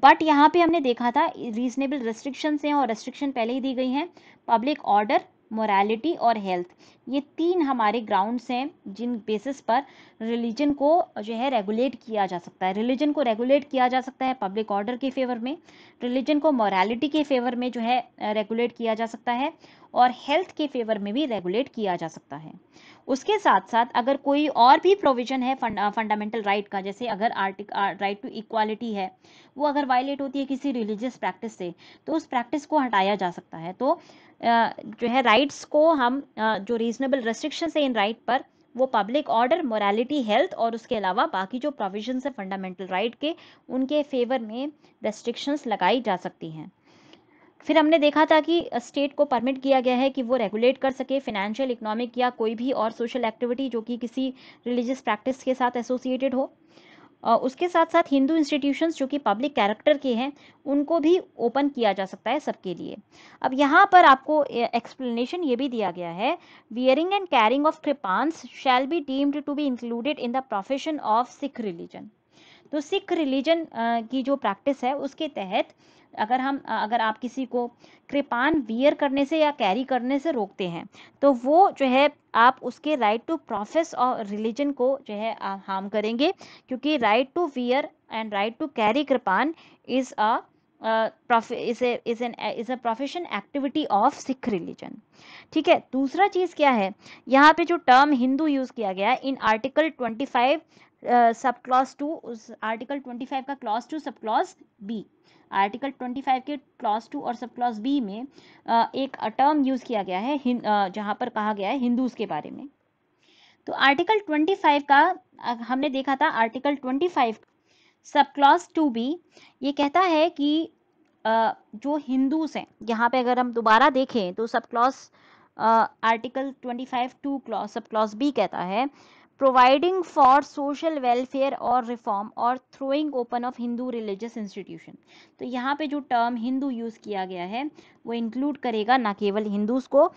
बट यहाँ पे हमने देखा था रीजनेबल रेस्ट्रिक्शंस हैं और रेस्ट्रिक्शन पहले ही दी गई हैं पब्लिक ऑर्डर मोरालिटी और हेल्थ ये तीन हमारे ग्राउंड्स हैं जिन बेसिस पर रिलीजन को जो है रेगुलेट किया जा सकता है रिलीजन को रेगुलेट किया जा सकता है पब्लिक ऑर्डर के फेवर में रिलीजन को मोरालिटी के फेवर में जो है रेगुलेट किया जा सकता है और हेल्थ के फेवर में भी रेगुलेट किया जा सकता है उसके साथ साथ अगर कोई और भी प्रोविजन है फंडामेंटल राइट right का जैसे अगर आर्टिक राइट टू इक्वालिटी है वो अगर वायलेट होती है किसी रिलीजियस प्रैक्टिस से तो उस प्रैक्टिस को हटाया जा सकता है तो जो है राइट्स को हम जो रीजनेबल रेस्ट्रिक्शन है इन राइट पर वो पब्लिक ऑर्डर मोरालिटी हेल्थ और उसके अलावा बाकी जो प्रोविजन है फंडामेंटल राइट के उनके फेवर में रेस्ट्रिक्शंस लगाई जा सकती हैं फिर हमने देखा था कि स्टेट को परमिट किया गया है कि वो रेगुलेट कर सके फाइनेंशियल इकोनॉमिक या कोई भी और सोशल एक्टिविटी जो कि किसी रिलीजियस प्रैक्टिस के साथ एसोसिएटेड हो उसके साथ साथ हिंदू इंस्टीट्यूशंस जो कि पब्लिक कैरेक्टर के हैं उनको भी ओपन किया जा सकता है सबके लिए अब यहाँ पर आपको एक्सप्लेनेशन ये भी दिया गया है wearing and carrying of kirpans shall be deemed to be included in the profession of Sikh religion तो सिख रिलीजन की जो प्रैक्टिस है उसके तहत अगर हम अगर आप किसी को कृपान वियर करने से या कैरी करने से रोकते हैं तो वो जो है आप उसके राइट टू प्रोफेस और रिलीजन को जो है हार्म करेंगे क्योंकि right to wear and right to carry kirpan is a is a profession activity of Sikh religion ठीक है दूसरा चीज़ क्या है यहाँ पे जो टर्म हिंदू यूज़ किया गया in article twenty five sub clause two उस आर्टिकल फाइव का clause two sub clause B article 25 के क्लास टू और सब क्लास बी में एक टर्म यूज़ किया गया है जहाँ पर कहा गया है हिंदूज के बारे में तो आर्टिकल 25 का हमने देखा था आर्टिकल 25 सब क्लास टू बी ये कहता है कि जो हिंदूज हैं यहाँ पे अगर हम दोबारा देखें तो sub clause article twenty five two clause sub clause B कहता है प्रोवाइडिंग फॉर सोशल वेलफेयर और reform और throwing open of Hindu religious institution तो यहाँ पे जो टर्म हिंदू यूज़ किया गया है वो इंक्लूड करेगा ना केवल हिंदूज को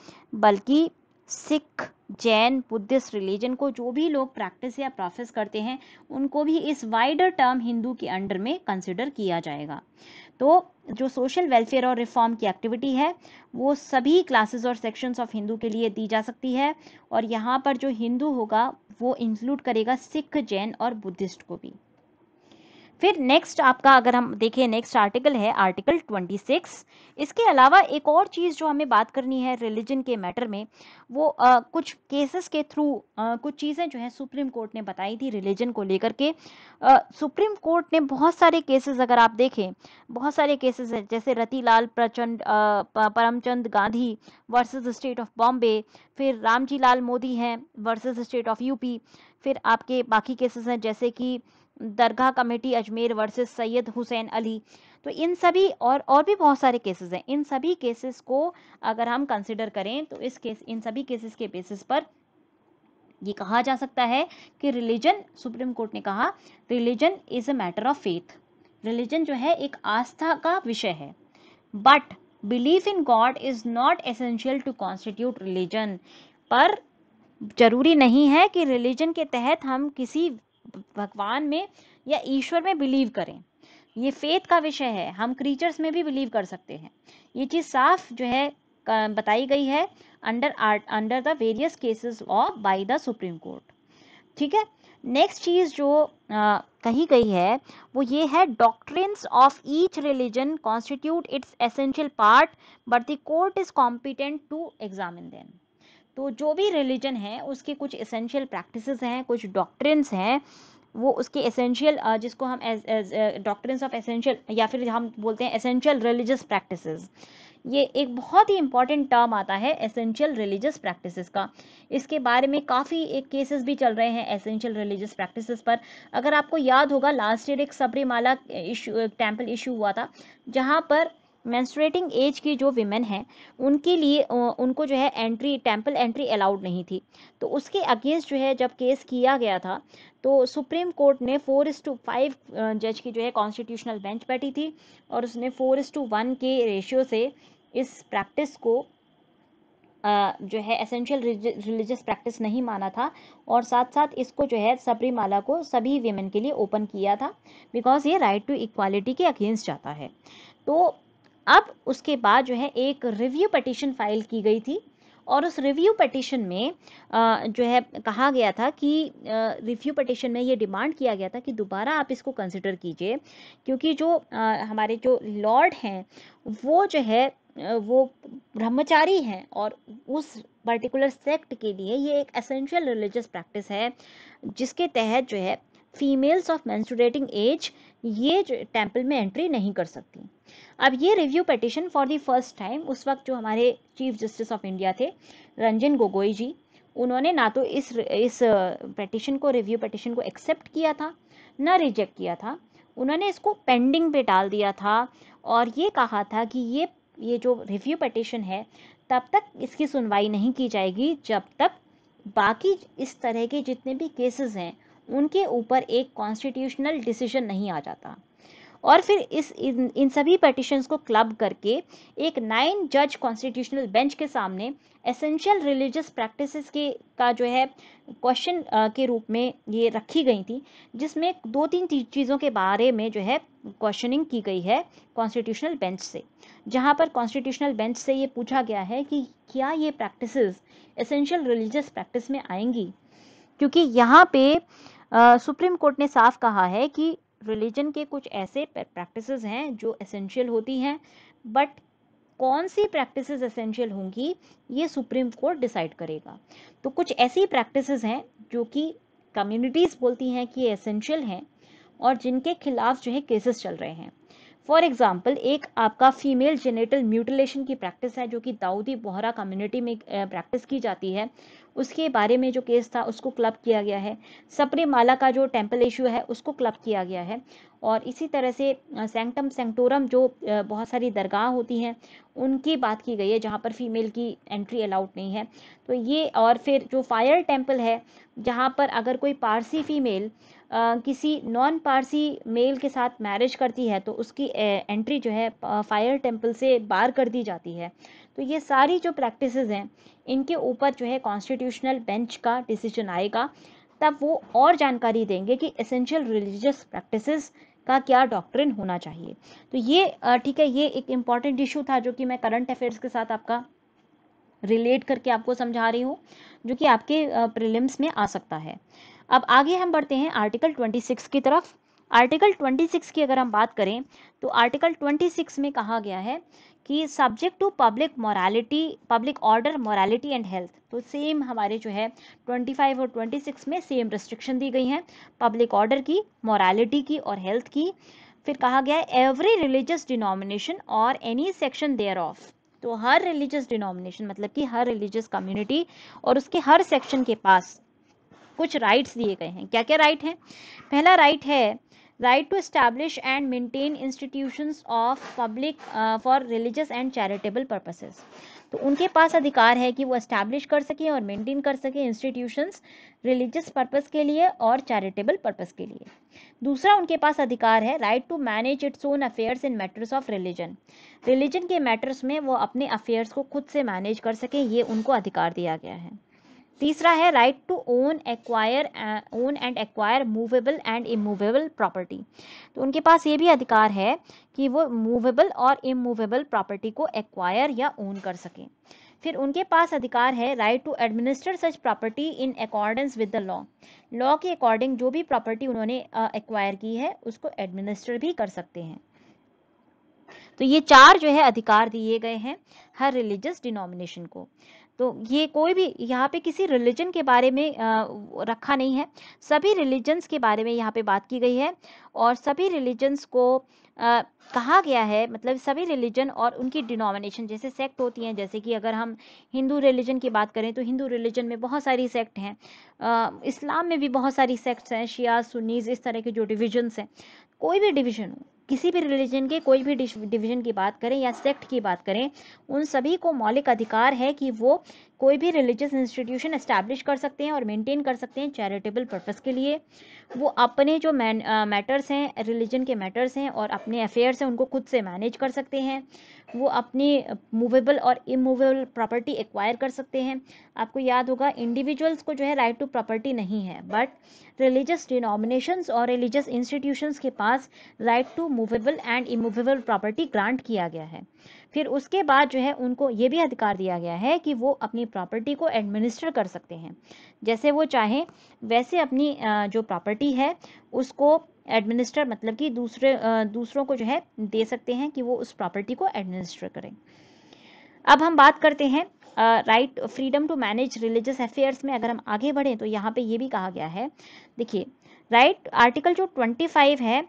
बल्कि सिख जैन बुद्धिस्ट रिलीजन को जो भी लोग प्रैक्टिस या प्रोफेस करते हैं उनको भी इस वाइडर टर्म हिंदू के अंडर में कंसिडर किया जाएगा तो जो सोशल वेलफेयर और रिफॉर्म की एक्टिविटी है वो सभी क्लासेस और सेक्शंस ऑफ हिंदू के लिए दी जा सकती है और यहाँ पर जो हिंदू होगा वो इंक्लूड करेगा सिख जैन और बुद्धिस्ट को भी फिर नेक्स्ट आपका अगर हम देखें नेक्स्ट आर्टिकल है आर्टिकल 26 इसके अलावा एक और चीज़ जो हमें बात करनी है रिलीजन के मैटर में वो आ, कुछ केसेस के थ्रू कुछ चीज़ें जो है सुप्रीम कोर्ट ने बताई थी रिलीजन को लेकर के आ, सुप्रीम कोर्ट ने बहुत सारे केसेस अगर आप देखें बहुत सारे केसेस हैं जैसे Ratilal Prachand Paramchand Gandhi versus state of Bombay फिर रामजी लाल मोदी हैं वर्सेज स्टेट ऑफ यूपी फिर आपके बाकी केसेस हैं जैसे कि दरगाह कमेटी अजमेर वर्सेस सैयद हुसैन अली तो इन सभी और और भी बहुत सारे केसेस हैं इन सभी केसेस को अगर हम कंसिडर करें तो इस केस इन सभी केसेस के बेसिस पर ये कहा जा सकता है कि रिलीजन सुप्रीम कोर्ट ने कहा religion is a matter of faith religion जो है एक आस्था का विषय है but belief in God is not essential to constitute religion पर जरूरी नहीं है कि रिलीजन के तहत हम किसी भगवान में या ईश्वर में बिलीव करें ये फेथ का विषय है हम क्रीचर्स में भी बिलीव कर सकते हैं ये चीज़ साफ जो है बताई गई है under art under the various cases of by the supreme court ठीक है नेक्स्ट चीज़ जो आ, कही गई है वो ये है doctrines of each religion constitute its essential part but the court is competent to examine them तो जो भी रिलीजन है उसके कुछ एसेंशियल प्रैक्टिसेस हैं कुछ डॉक्ट्रिन्स हैं वो उसके एसेंशियल जिसको हम as as doctrines of essential या फिर हम बोलते हैं एसेंशियल रिलीजियस प्रैक्टिसेस ये एक बहुत ही इंपॉर्टेंट टर्म आता है एसेंशियल रिलीजियस प्रैक्टिसेस का इसके बारे में काफ़ी एक केसेस भी चल रहे हैं एसेंशियल रिलीजियस प्रैक्टिसेस पर अगर आपको याद होगा लास्ट ईयर एक सबरीमाला इशू टेम्पल इशू हुआ था जहाँ पर मैंस्ट्रेटिंग एज की जो वीमेन हैं उनके लिए उनको जो है एंट्री टेम्पल एंट्री अलाउड नहीं थी तो उसके अगेंस्ट जो है जब केस किया गया था तो सुप्रीम कोर्ट ने फोर इस टू फाइव जज की जो है कॉन्स्टिट्यूशनल बेंच बैठी थी और उसने फोर इस टू वन के रेशियो से इस प्रैक्टिस को जो है एसेंशियल रिलीजियस प्रैक्टिस नहीं माना था और साथ साथ इसको जो है सबरीमाला को सभी वीमेन के लिए ओपन किया था बिकॉज ये राइट टू इक्वालिटी के अगेंस्ट जाता है तो अब उसके बाद जो है एक रिव्यू पटिशन फाइल की गई थी और उस रिव्यू पटिशन में जो है कहा गया था कि रिव्यू पटिशन में ये डिमांड किया गया था कि दोबारा आप इसको कंसिडर कीजिए क्योंकि जो हमारे जो लॉर्ड हैं वो जो है वो ब्रह्मचारी हैं और उस पर्टिकुलर सेक्ट के लिए ये एक एसेंशियल रिलीजियस प्रैक्टिस है जिसके तहत जो है फीमेल्स ऑफ मैंसुरेटिंग एज ये टेम्पल में एंट्री नहीं कर सकती अब ये review petition for the first time उस वक्त जो हमारे चीफ जस्टिस ऑफ इंडिया थे रंजन गोगोई जी उन्होंने ना तो इस इस पटिशन को रिव्यू पटिशन को एक्सेप्ट किया था ना रिजेक्ट किया था उन्होंने इसको पेंडिंग पे डाल दिया था और ये कहा था कि ये ये जो रिव्यू पटिशन है तब तक इसकी सुनवाई नहीं की जाएगी जब तक बाकी इस तरह के जितने भी केसेस हैं उनके ऊपर एक कॉन्स्टिट्यूशनल डिसीजन नहीं आ जाता और फिर इस इन, इन सभी पटिशन्स को क्लब करके एक नाइन जज कॉन्स्टिट्यूशनल बेंच के सामने एसेंशियल रिलीजियस प्रैक्टिस के का जो है क्वेश्चन के रूप में ये रखी गई थी जिसमें दो तीन चीज़ों के बारे में जो है क्वेश्चनिंग की गई है कॉन्स्टिट्यूशनल बेंच से जहाँ पर कॉन्स्टिट्यूशनल बेंच से ये पूछा गया है कि क्या ये प्रैक्टिस एसेंशियल रिलीजियस प्रैक्टिस में आएंगी क्योंकि यहाँ पे सुप्रीम कोर्ट ने साफ कहा है कि रिलीजन के कुछ ऐसे प्रैक्टिसेस हैं जो एसेंशियल होती हैं बट कौन सी प्रैक्टिसेस एसेंशियल होंगी ये सुप्रीम कोर्ट डिसाइड करेगा तो कुछ ऐसी प्रैक्टिसेस हैं जो कि कम्युनिटीज़ बोलती हैं कि ये एसेंशियल हैं और जिनके खिलाफ जो है केसेस चल रहे हैं फॉर एग्जाम्पल एक आपका फीमेल जेनेटल म्यूटिलेशन की प्रैक्टिस है जो कि दाऊदी बोहरा कम्युनिटी में प्रैक्टिस की जाती है उसके बारे में जो केस था उसको क्लब किया गया है सपरे माला का जो टेम्पल इशू है उसको क्लब किया गया है और इसी तरह से सेंगटम सेंगटोरम जो बहुत सारी दरगाह होती हैं उनकी बात की गई है जहाँ पर फीमेल की एंट्री अलाउड नहीं है तो ये और फिर जो फायर टेम्पल है जहाँ पर अगर कोई पारसी फीमेल किसी नॉन पारसी मेल के साथ मैरिज करती है तो उसकी एंट्री जो है फायर टेम्पल से बार कर दी जाती है तो ये सारी जो प्रैक्टिसेस हैं इनके ऊपर जो है कॉन्स्टिट्यूशनल बेंच का डिसीजन आएगा तब वो और जानकारी देंगे कि एसेंशियल रिलीजियस प्रैक्टिसेस का क्या डॉक्ट्रिन होना चाहिए तो ये ठीक है ये एक इम्पॉर्टेंट इशू था जो कि मैं करंट अफेयर्स के साथ आपका रिलेट करके आपको समझा रही हूँ जो कि आपके प्रिलिम्स में आ सकता है अब आगे हम बढ़ते हैं आर्टिकल 26 की तरफ आर्टिकल 26 की अगर हम बात करें तो आर्टिकल 26 में कहा गया है कि subject to public morality public order morality and health तो सेम हमारे जो है 25 और 26 में सेम रिस्ट्रिक्शन दी गई हैं पब्लिक ऑर्डर की मॉरालिटी की और हेल्थ की फिर कहा गया है एवरी रिलीजियस डिनोमिनेशन और एनी सेक्शन देयर ऑफ तो हर रिलीजियस डिनोमिनेशन मतलब कि हर रिलीजियस कम्युनिटी और उसके हर सेक्शन के पास कुछ राइट्स दिए गए हैं क्या क्या राइट हैं पहला राइट है right to establish and maintain institutions of public for religious and charitable purposes तो उनके पास अधिकार है कि वो इस्टेब्लिश कर सकें और मेंटेन कर सकें इंस्टीट्यूशंस रिलीजियस पर्पस के लिए और चैरिटेबल पर्पस के लिए दूसरा उनके पास अधिकार है right to manage its own affairs in matters of religion religion के मैटर्स में वो अपने अफेयर्स को खुद से मैनेज कर सकें ये उनको अधिकार दिया गया है तीसरा है right to own acquire own and acquire movable and immovable property तो उनके पास ये भी अधिकार है कि वो मूवेबल और इमूवेबल प्रॉपर्टी को एक्वायर या ओन कर सकें फिर उनके पास अधिकार है right to administer such property in accordance with the law law के अकॉर्डिंग जो भी प्रॉपर्टी उन्होंने एक्वायर uh, की है उसको एडमिनिस्टर भी कर सकते हैं तो ये चार जो है अधिकार दिए गए हैं हर रिलीजियस डिनोमिनेशन को तो ये कोई भी यहाँ पे किसी रिलीजन के बारे में रखा नहीं है सभी रिलीजन्स के बारे में यहाँ पे बात की गई है और सभी रिलीजन्स को कहा गया है मतलब सभी रिलीजन और उनकी डिनोमिनेशन जैसे सेक्ट होती हैं जैसे कि अगर हम हिंदू रिलीजन की बात करें तो हिंदू रिलीजन में बहुत सारी सेक्ट हैं इस्लाम में भी बहुत सारी सेक्ट्स हैं शिया सुनीज इस तरह के जो डिविजन्स हैं कोई भी डिविजन हो किसी भी रिलीजन के कोई भी डिवीजन की बात करें या सेक्ट की बात करें उन सभी को मौलिक अधिकार है कि वो कोई भी रिलीजियस इंस्टीट्यूशन इस्टेब्लिश कर सकते हैं और मेंटेन कर सकते हैं चैरिटेबल पर्पस के लिए वो अपने जो मैटर्स हैं रिलीजन के मैटर्स हैं और अपने अफेयर्स हैं उनको खुद से मैनेज कर सकते हैं वो अपनी मूवेबल और इमूवेबल प्रॉपर्टी एक्वायर कर सकते हैं आपको याद होगा इंडिविजुअल्स को जो है राइट टू प्रॉपर्टी नहीं है बट रिलीजियस डिनोमिनेशंस और रिलीजियस इंस्टीट्यूशंस के पास right to movable and immovable property grant किया गया है फिर उसके बाद जो है उनको ये भी अधिकार दिया गया है कि वो अपनी प्रॉपर्टी को एडमिनिस्टर कर सकते हैं जैसे वो चाहें वैसे अपनी जो प्रॉपर्टी है उसको एडमिनिस्टर मतलब कि दूसरे दूसरों को जो है दे सकते हैं कि वो उस प्रॉपर्टी को एडमिनिस्टर करें अब हम बात करते हैं right freedom to manage religious affairs में अगर हम आगे बढ़ें तो यहाँ पे ये भी कहा गया है देखिए राइट right, आर्टिकल जो 25 है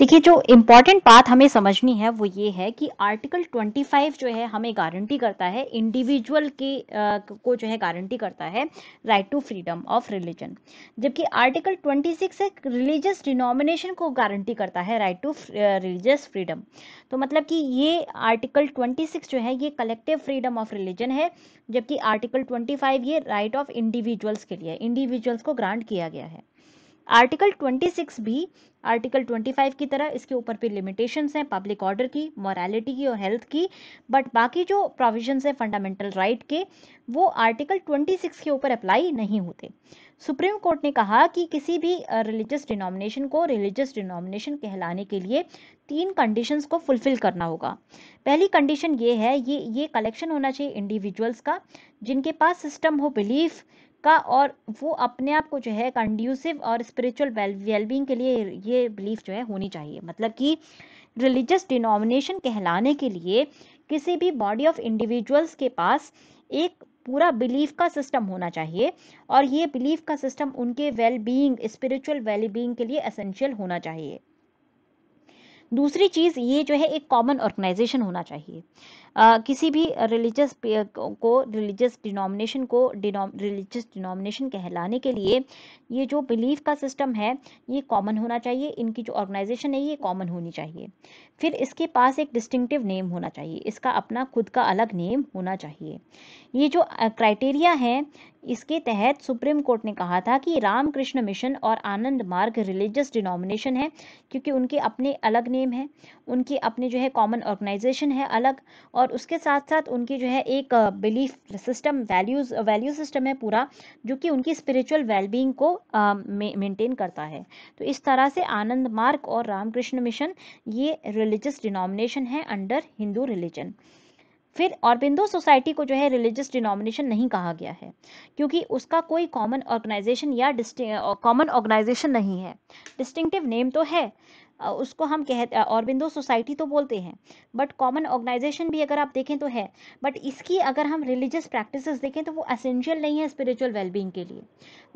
देखिए जो इम्पॉर्टेंट बात हमें समझनी है वो ये है कि आर्टिकल 25 जो है हमें गारंटी करता है इंडिविजुअल के आ, को जो है गारंटी करता है right to freedom of religion जबकि आर्टिकल 26 एक रिलीजियस डिनोमिनेशन को गारंटी करता है राइट टू रिलीजियस फ्रीडम तो मतलब कि ये आर्टिकल 26 जो है ये कलेक्टिव फ्रीडम ऑफ रिलीजन है जबकि आर्टिकल 25 ये राइट ऑफ इंडिविजुअल्स के लिए इंडिविजुअल्स को ग्रांट किया गया है आर्टिकल 26 भी आर्टिकल 25 की तरह इसके ऊपर भी लिमिटेशंस हैं पब्लिक ऑर्डर की मॉरालिटी की और हेल्थ की बट बाकी जो प्रोविजंस हैं फंडामेंटल राइट के वो आर्टिकल 26 के ऊपर अप्लाई नहीं होते सुप्रीम कोर्ट ने कहा कि किसी भी रिलीजियस डिनोमिनेशन को रिलीजियस डिनोमिनेशन कहलाने के लिए तीन कंडीशंस को फुलफिल करना होगा पहली कंडीशन ये है ये ये कलेक्शन होना चाहिए इंडिविजुअल्स का जिनके पास सिस्टम हो बिलीफ का और वो अपने आप को जो है कंड्यूसिव और स्पिरिचुअल वेलबींग के लिए ये बिलीफ जो है होनी चाहिए मतलब कि रिलीजियस डिनोमिनेशन कहलाने के लिए किसी भी बॉडी ऑफ इंडिविजुअल्स के पास एक पूरा बिलीफ का सिस्टम होना चाहिए और ये बिलीफ का सिस्टम उनके well being spiritual well being के लिए असेंशियल होना चाहिए दूसरी चीज़ ये जो है एक कॉमन ऑर्गेनाइजेशन होना चाहिए किसी भी रिलीजियस को रिलीजियस डिनोमिनेशन को रिलीजियस डिनोमिनेशन कहलाने के लिए ये जो बिलीफ का सिस्टम है ये कॉमन होना चाहिए इनकी जो ऑर्गेनाइजेशन है ये कॉमन होनी चाहिए फिर इसके पास एक डिस्टिंक्टिव नेम होना चाहिए इसका अपना खुद का अलग नेम होना चाहिए ये जो क्राइटेरिया है इसके तहत सुप्रीम कोर्ट ने कहा था कि रामकृष्ण मिशन और आनंद मार्ग रिलीजियस डिनोमिनेशन है क्योंकि उनके अपने अलग नेम है उनके अपने जो है कॉमन ऑर्गेनाइजेशन है अलग और उसके साथ साथ उनकी जो है एक belief system values value system है पूरा जो कि उनकी स्पिरिचुअल वेलबींग को मेंटेन करता है तो इस तरह से आनंद मार्ग और रामकृष्ण मिशन ये रिलीजियस डिनोमिनेशन है अंडर हिंदू रिलीजन फिर बिंदु सोसाइटी को जो है रिलीजियस डिनोमिनेशन नहीं कहा गया है क्योंकि उसका कोई कॉमन ऑर्गेनाइजेशन या कॉमन ऑर्गेनाइजेशन नहीं है डिस्टिंक्टिव नेम तो है उसको हम कह औरबिंदो सोसाइटी तो बोलते हैं बट कॉमन ऑर्गेनाइजेशन भी अगर आप देखें तो है बट इसकी अगर हम रिलीजियस प्रैक्टिस देखें तो वो असेंशियल नहीं है स्पिरिचुअल वेलबींग के लिए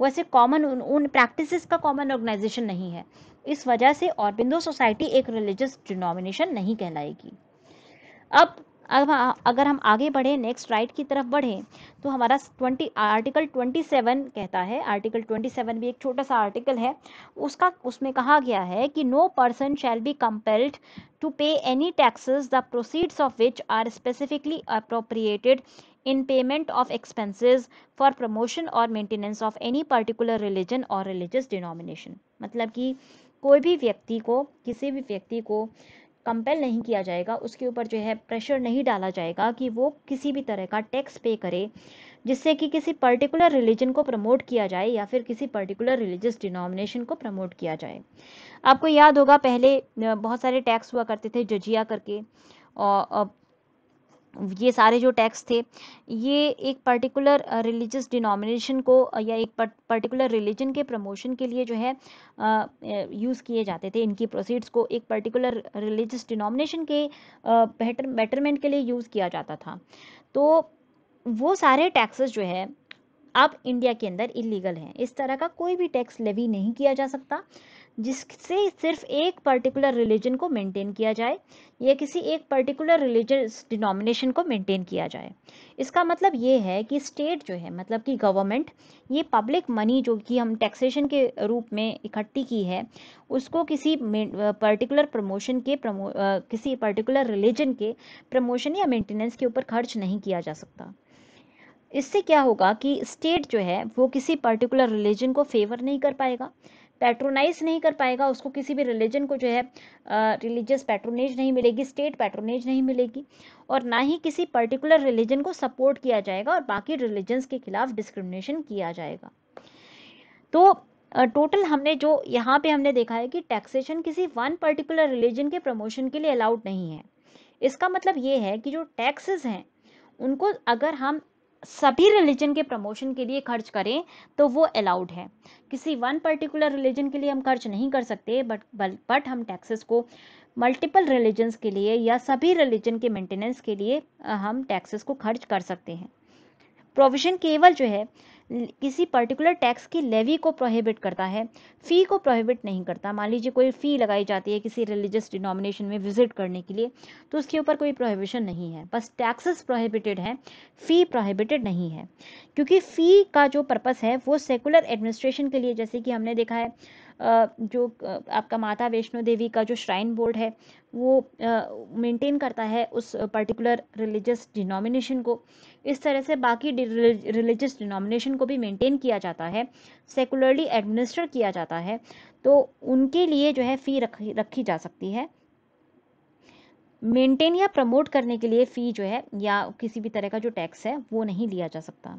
वैसे कॉमन उन, प्रैक्टिस का कॉमन ऑर्गेनाइजेशन नहीं है इस वजह से औरबिंदो सोसाइटी एक रिलीजियस डिनोमिनेशन नहीं कहलाएगी अब अब अगर हम आगे बढ़े नेक्स्ट राइट की तरफ बढ़े तो हमारा ट्वेंटी आर्टिकल ट्वेंटी सेवन कहता है आर्टिकल ट्वेंटी सेवन भी एक छोटा सा आर्टिकल है उसका उसमें कहा गया है कि no person shall be compelled to pay any taxes the proceeds of which are specifically appropriated in payment of expenses for promotion और maintenance of any particular religion और रिलीजियस डिनोमिनेशन मतलब कि कोई भी व्यक्ति को किसी भी व्यक्ति को कंपेल नहीं किया जाएगा उसके ऊपर जो है प्रेशर नहीं डाला जाएगा कि वो किसी भी तरह का टैक्स पे करे जिससे कि किसी पर्टिकुलर रिलीजन को प्रमोट किया जाए या फिर किसी पर्टिकुलर रिलीजियस डिनोमिनेशन को प्रमोट किया जाए आपको याद होगा पहले बहुत सारे टैक्स हुआ करते थे जजिया करके और ये सारे जो टैक्स थे ये एक पर्टिकुलर रिलीजियस डिनोमिनेशन को या एक पर्टिकुलर रिलीजन के प्रमोशन के लिए जो है यूज़ किए जाते थे इनकी प्रोसीड्स को एक पर्टिकुलर रिलीजियस डिनोमिनेशन के बेटर बेटरमेंट के लिए यूज़ किया जाता था तो वो सारे टैक्सेस जो है अब इंडिया के अंदर इलीगल हैं इस तरह का कोई भी टैक्स लेवी नहीं किया जा सकता जिससे सिर्फ एक पर्टिकुलर रिलीजन को मेंटेन किया जाए या किसी एक पर्टिकुलर रिलीजियस डिनोमिनेशन को मेंटेन किया जाए इसका मतलब ये है कि स्टेट जो है मतलब कि गवर्नमेंट ये पब्लिक मनी जो कि हम टैक्सेशन के रूप में इकट्ठी की है उसको किसी पर्टिकुलर प्रमोशन के प्रमो किसी पर्टिकुलर रिलीजन के प्रमोशन या मेंटेनेंस के ऊपर खर्च नहीं किया जा सकता इससे क्या होगा कि स्टेट जो है वो किसी पर्टिकुलर रिलीजन को फेवर नहीं कर पाएगा पैट्रोनाइज नहीं कर पाएगा उसको किसी भी रिलीजन को जो है रिलीजियस पैट्रोनेज नहीं मिलेगी स्टेट पैट्रोनेज नहीं मिलेगी और ना ही किसी पर्टिकुलर रिलीजन को सपोर्ट किया जाएगा और बाकी रिलीजन्स के खिलाफ डिस्क्रिमिनेशन किया जाएगा तो टोटल हमने जो यहाँ पे हमने देखा है कि टैक्सेशन किसी वन पर्टिकुलर रिलीजन के प्रमोशन के लिए अलाउड नहीं है इसका मतलब ये है कि जो टैक्सेस हैं उनको अगर हम सभी रिलीजन के प्रमोशन के लिए खर्च करें तो वो अलाउड है किसी वन पर्टिकुलर रिलीजन के लिए हम खर्च नहीं कर सकते बट बट हम टैक्सेस को मल्टीपल रिलीजन्स के लिए या सभी रिलीजन के मेंटेनेंस के लिए हम टैक्सेस को खर्च कर सकते हैं प्रोविज़न केवल जो है किसी पर्टिकुलर टैक्स की लेवी को प्रोहिबिट करता है फ़ी को प्रोहिबिट नहीं करता मान लीजिए कोई फ़ी लगाई जाती है किसी रिलीजियस डिनोमिनेशन में विजिट करने के लिए तो उसके ऊपर कोई प्रोहिबिशन नहीं है बस टैक्सेस प्रोहिबिटेड हैं फ़ी प्रोहिबिटेड नहीं है क्योंकि फ़ी का जो पर्पस है वो सेकुलर एडमिनिस्ट्रेशन के लिए जैसे कि हमने देखा है जो आपका माता वैष्णो देवी का जो श्राइन बोर्ड है वो मेंटेन करता है उस पर्टिकुलर रिलीजियस डिनोमिनेशन को इस तरह से बाकी रिलीजियस डिनोमिनेशन को भी मेंटेन किया जाता है सेकुलरली एडमिनिस्टर किया जाता है तो उनके लिए जो है फ़ी रखी रखी जा सकती है मेंटेन या प्रमोट करने के लिए फ़ी जो है या किसी भी तरह का जो टैक्स है वो नहीं लिया जा सकता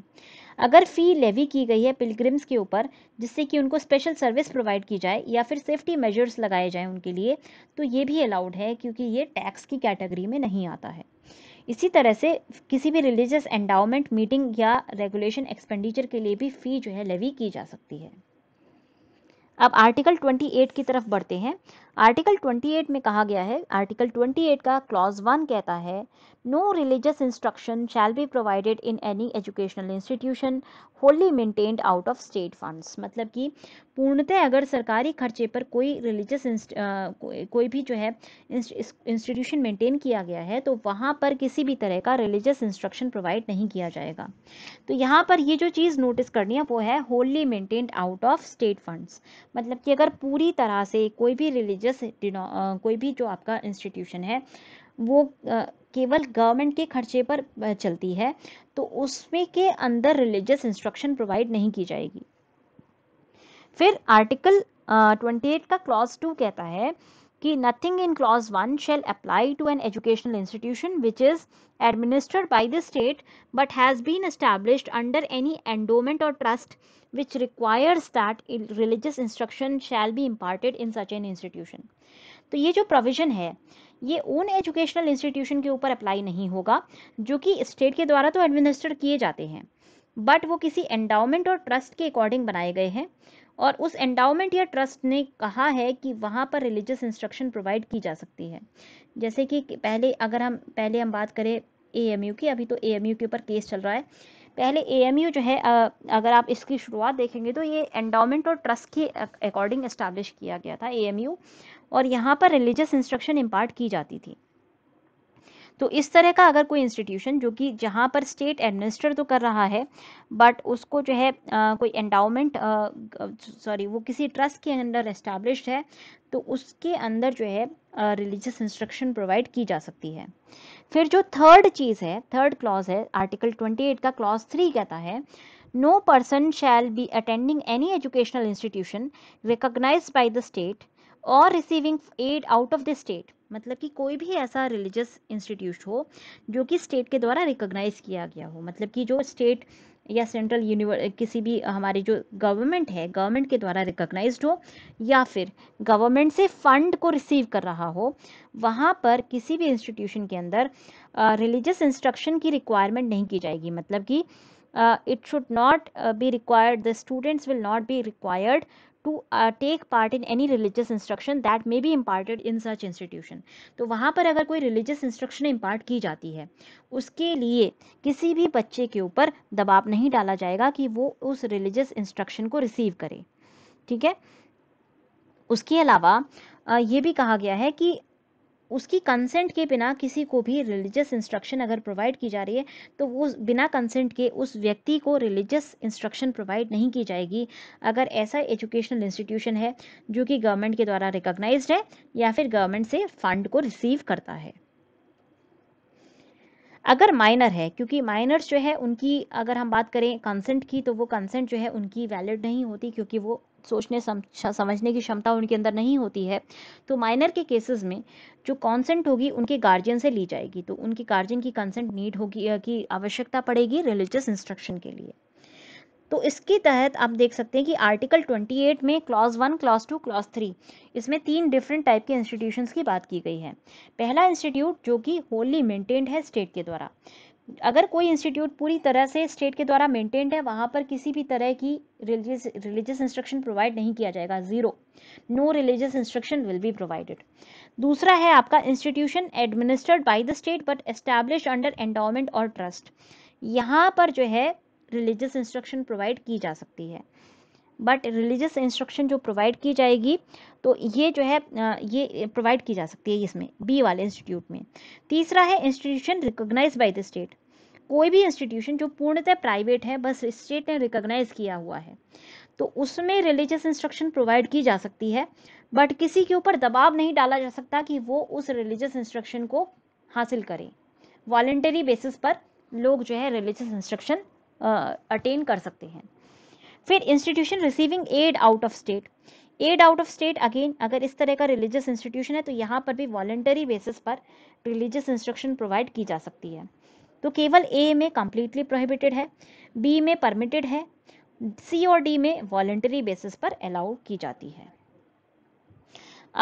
अगर फ़ी लेवी की गई है पिलग्रिम्स के ऊपर जिससे कि उनको स्पेशल सर्विस प्रोवाइड की जाए या फिर सेफ्टी मेजर्स लगाए जाएँ उनके लिए तो ये भी अलाउड है क्योंकि ये टैक्स की कैटेगरी में नहीं आता है इसी तरह से किसी भी रिलीजियस एंडाउमेंट मीटिंग या रेगुलेशन एक्सपेंडिचर के लिए भी फ़ी जो है लेवी की जा सकती है अब आर्टिकल 28 की तरफ बढ़ते हैं आर्टिकल 28 में कहा गया है आर्टिकल 28 का क्लॉज वन कहता है no religious instruction shall be provided in any educational institution wholly maintained out of state funds मतलब कि पूर्णतः अगर सरकारी खर्चे पर कोई रिलीजियस कोई भी जो है इंस्टीट्यूशन मेंटेन किया गया है तो वहाँ पर किसी भी तरह का रिलीजियस इंस्ट्रक्शन प्रोवाइड नहीं किया जाएगा तो यहाँ पर ये जो चीज़ नोटिस करनी है वो है wholly maintained out of state funds मतलब कि अगर पूरी तरह से कोई भी रिलीजियस कोई भी जो आपका इंस्टीट्यूशन है वो केवल गवर्नमेंट के खर्चे पर चलती है तो उसमें के अंदर रिलीजियस इंस्ट्रक्शन प्रोवाइड नहीं की जाएगी फिर आर्टिकल ट्वेंटी एट का क्लॉज टू कहता है कि nothing in clause one shall apply to an educational institution which is administered by the state but has been established under any endowment or trust which requires that religious instruction shall be imparted in such an institution तो ये जो provision है ये उन educational institution के ऊपर apply नहीं होगा जो कि स्टेट के द्वारा तो एडमिनिस्टर किए जाते हैं बट वो किसी एंडाउमेंट और ट्रस्ट के अकॉर्डिंग बनाए गए हैं और उस एंडाउमेंट या ट्रस्ट ने कहा है कि वहाँ पर रिलीजियस इंस्ट्रक्शन प्रोवाइड की जा सकती है जैसे कि पहले अगर हम पहले हम बात करें ए की अभी तो ए के ऊपर केस चल रहा है पहले ए जो है अगर आप इसकी शुरुआत देखेंगे तो ये एंडाउमेंट और ट्रस्ट के अकॉर्डिंग इस्टेब्लिश किया गया था ए और यहाँ पर रिलीजियस इंस्ट्रक्शन इम्पार्ट की जाती थी तो इस तरह का अगर कोई इंस्टीट्यूशन जो कि जहाँ पर स्टेट एडमिनिस्टर तो कर रहा है बट उसको जो है आ, कोई एंडाउमेंट सॉरी वो किसी ट्रस्ट के अंदर एस्टेब्लिश है तो उसके अंदर जो है रिलीजियस इंस्ट्रक्शन प्रोवाइड की जा सकती है फिर जो थर्ड चीज़ है थर्ड क्लॉज है आर्टिकल 28 का क्लॉज थ्री कहता है no person shall be attending any educational institution recognize by the state or receiving aid out of the state मतलब कि कोई भी ऐसा रिलीजियस इंस्टीट्यूट हो जो कि स्टेट के द्वारा रिकोगनाइज किया गया हो मतलब कि जो स्टेट या सेंट्रल यूनिवर् किसी भी हमारी जो गवर्नमेंट है गवर्नमेंट के द्वारा रिकोगनाइज हो या फिर गवर्नमेंट से फंड को रिसीव कर रहा हो वहाँ पर किसी भी इंस्टीट्यूशन के अंदर रिलीजियस इंस्ट्रक्शन की रिक्वायरमेंट नहीं की जाएगी मतलब कि it should not be required the students will not be required to take part in any religious instruction that may be imparted in such institution तो वहाँ पर अगर कोई रिलीजियस इंस्ट्रक्शन इम्पार्ट की जाती है उसके लिए किसी भी बच्चे के ऊपर दबाव नहीं डाला जाएगा कि वो उस रिलीजियस इंस्ट्रक्शन को रिसीव करे ठीक है उसके अलावा ये भी कहा गया है कि उसकी कंसेंट के बिना किसी को भी रिलीजियस इंस्ट्रक्शन अगर प्रोवाइड की जा रही है तो वो बिना कंसेंट के उस व्यक्ति को रिलीजियस इंस्ट्रक्शन प्रोवाइड नहीं की जाएगी अगर ऐसा एजुकेशनल इंस्टीट्यूशन है जो कि गवर्नमेंट के द्वारा रिकॉग्नाइज है या फिर गवर्नमेंट से फंड को रिसीव करता है अगर माइनर है क्योंकि माइनर्स जो है उनकी अगर हम बात करें कंसेंट की तो वो कंसेंट जो है उनकी वैलिड नहीं होती क्योंकि वो सोचने समझने की क्षमता उनके अंदर नहीं होती है तो माइनर के केसेस में जो कॉन्सेंट होगी उनके गार्जियन से ली जाएगी तो उनके गार्जियन की कंसेंट नीड होगी की आवश्यकता पड़ेगी रिलीजियस इंस्ट्रक्शन के लिए तो इसके तहत आप देख सकते हैं कि आर्टिकल 28 में clause one clause two clause three इसमें तीन डिफरेंट टाइप के इंस्टीट्यूशंस की बात की गई है पहला इंस्टीट्यूट जो कि होली मेंटेन्ड है स्टेट के द्वारा अगर कोई इंस्टीट्यूट पूरी तरह से स्टेट के द्वारा मेंटेन्ड है वहाँ पर किसी भी तरह की रिलीजियस रिलीजियस इंस्ट्रक्शन प्रोवाइड नहीं किया जाएगा zero no religious instruction will be provided दूसरा है आपका institution administered by the state but establish under endowment or trust यहाँ पर जो है रिलीजियस इंस्ट्रक्शन प्रोवाइड की जा सकती है बट रिलीजियस इंस्ट्रक्शन जो प्रोवाइड की जाएगी तो ये जो है ये प्रोवाइड की जा सकती है इसमें बी वाले इंस्टीट्यूट में तीसरा है institution recognize by the state कोई भी इंस्टीट्यूशन जो पूर्णतः प्राइवेट है बस स्टेट ने रिकोगनाइज किया हुआ है तो उसमें रिलीजियस इंस्ट्रक्शन प्रोवाइड की जा सकती है बट किसी के ऊपर दबाव नहीं डाला जा सकता कि वो उस रिलीजियस इंस्ट्रक्शन को हासिल करें वॉलेंटरी बेसिस पर लोग जो है रिलीजियस इंस्ट्रक्शन अटेन कर सकते हैं फिर institution receiving aid out of state aid out of state again अगर इस तरह का रिलीजियस इंस्टीट्यूशन है तो यहाँ पर भी वॉलेंटरी बेसिस पर रिलीजियस इंस्ट्रक्शन प्रोवाइड की जा सकती है तो केवल ए में कम्प्लीटली प्रोहिबिटेड है बी में परमिटेड है सी और डी में वॉलेंटरी बेसिस पर अलाउ की जाती है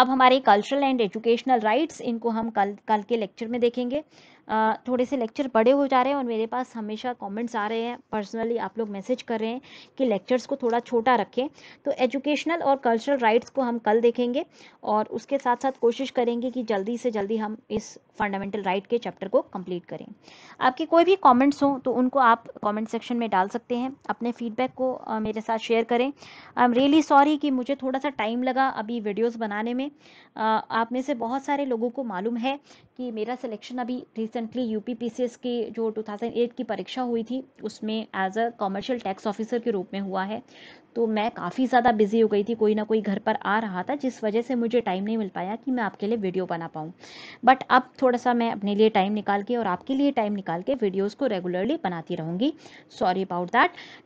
अब हमारे कल्चरल एंड एजुकेशनल राइट्स इनको हम कल कल के लेक्चर में देखेंगे थोड़े से लेक्चर बड़े हो जा रहे हैं और मेरे पास हमेशा कमेंट्स आ रहे हैं पर्सनली आप लोग मैसेज कर रहे हैं कि लेक्चर्स को थोड़ा छोटा रखें तो एजुकेशनल और कल्चरल राइट्स को हम कल देखेंगे और उसके साथ साथ कोशिश करेंगे कि जल्दी से जल्दी हम इस फंडामेंटल राइट के चैप्टर को कम्प्लीट करें आपके कोई भी कॉमेंट्स हों तो उनको आप कॉमेंट सेक्शन में डाल सकते हैं अपने फीडबैक को मेरे साथ शेयर करें आई एम रियली सॉरी कि मुझे थोड़ा सा टाइम लगा अभी वीडियोज़ बनाने में आप में से बहुत सारे लोगों को मालूम है कि मेरा सिलेक्शन अभी रिसेंटली यू पी की जो 2008 की परीक्षा हुई थी उसमें as a commercial tax officer के रूप में हुआ है तो मैं काफ़ी ज़्यादा बिजी हो गई थी कोई ना कोई घर पर आ रहा था जिस वजह से मुझे टाइम नहीं मिल पाया कि मैं आपके लिए वीडियो बना पाऊँ बट अब थोड़ा सा मैं अपने लिए टाइम निकाल के और आपके लिए टाइम निकाल के वीडियोज़ को रेगुलरली बनाती रहूँगी सॉरी अबाउट दैट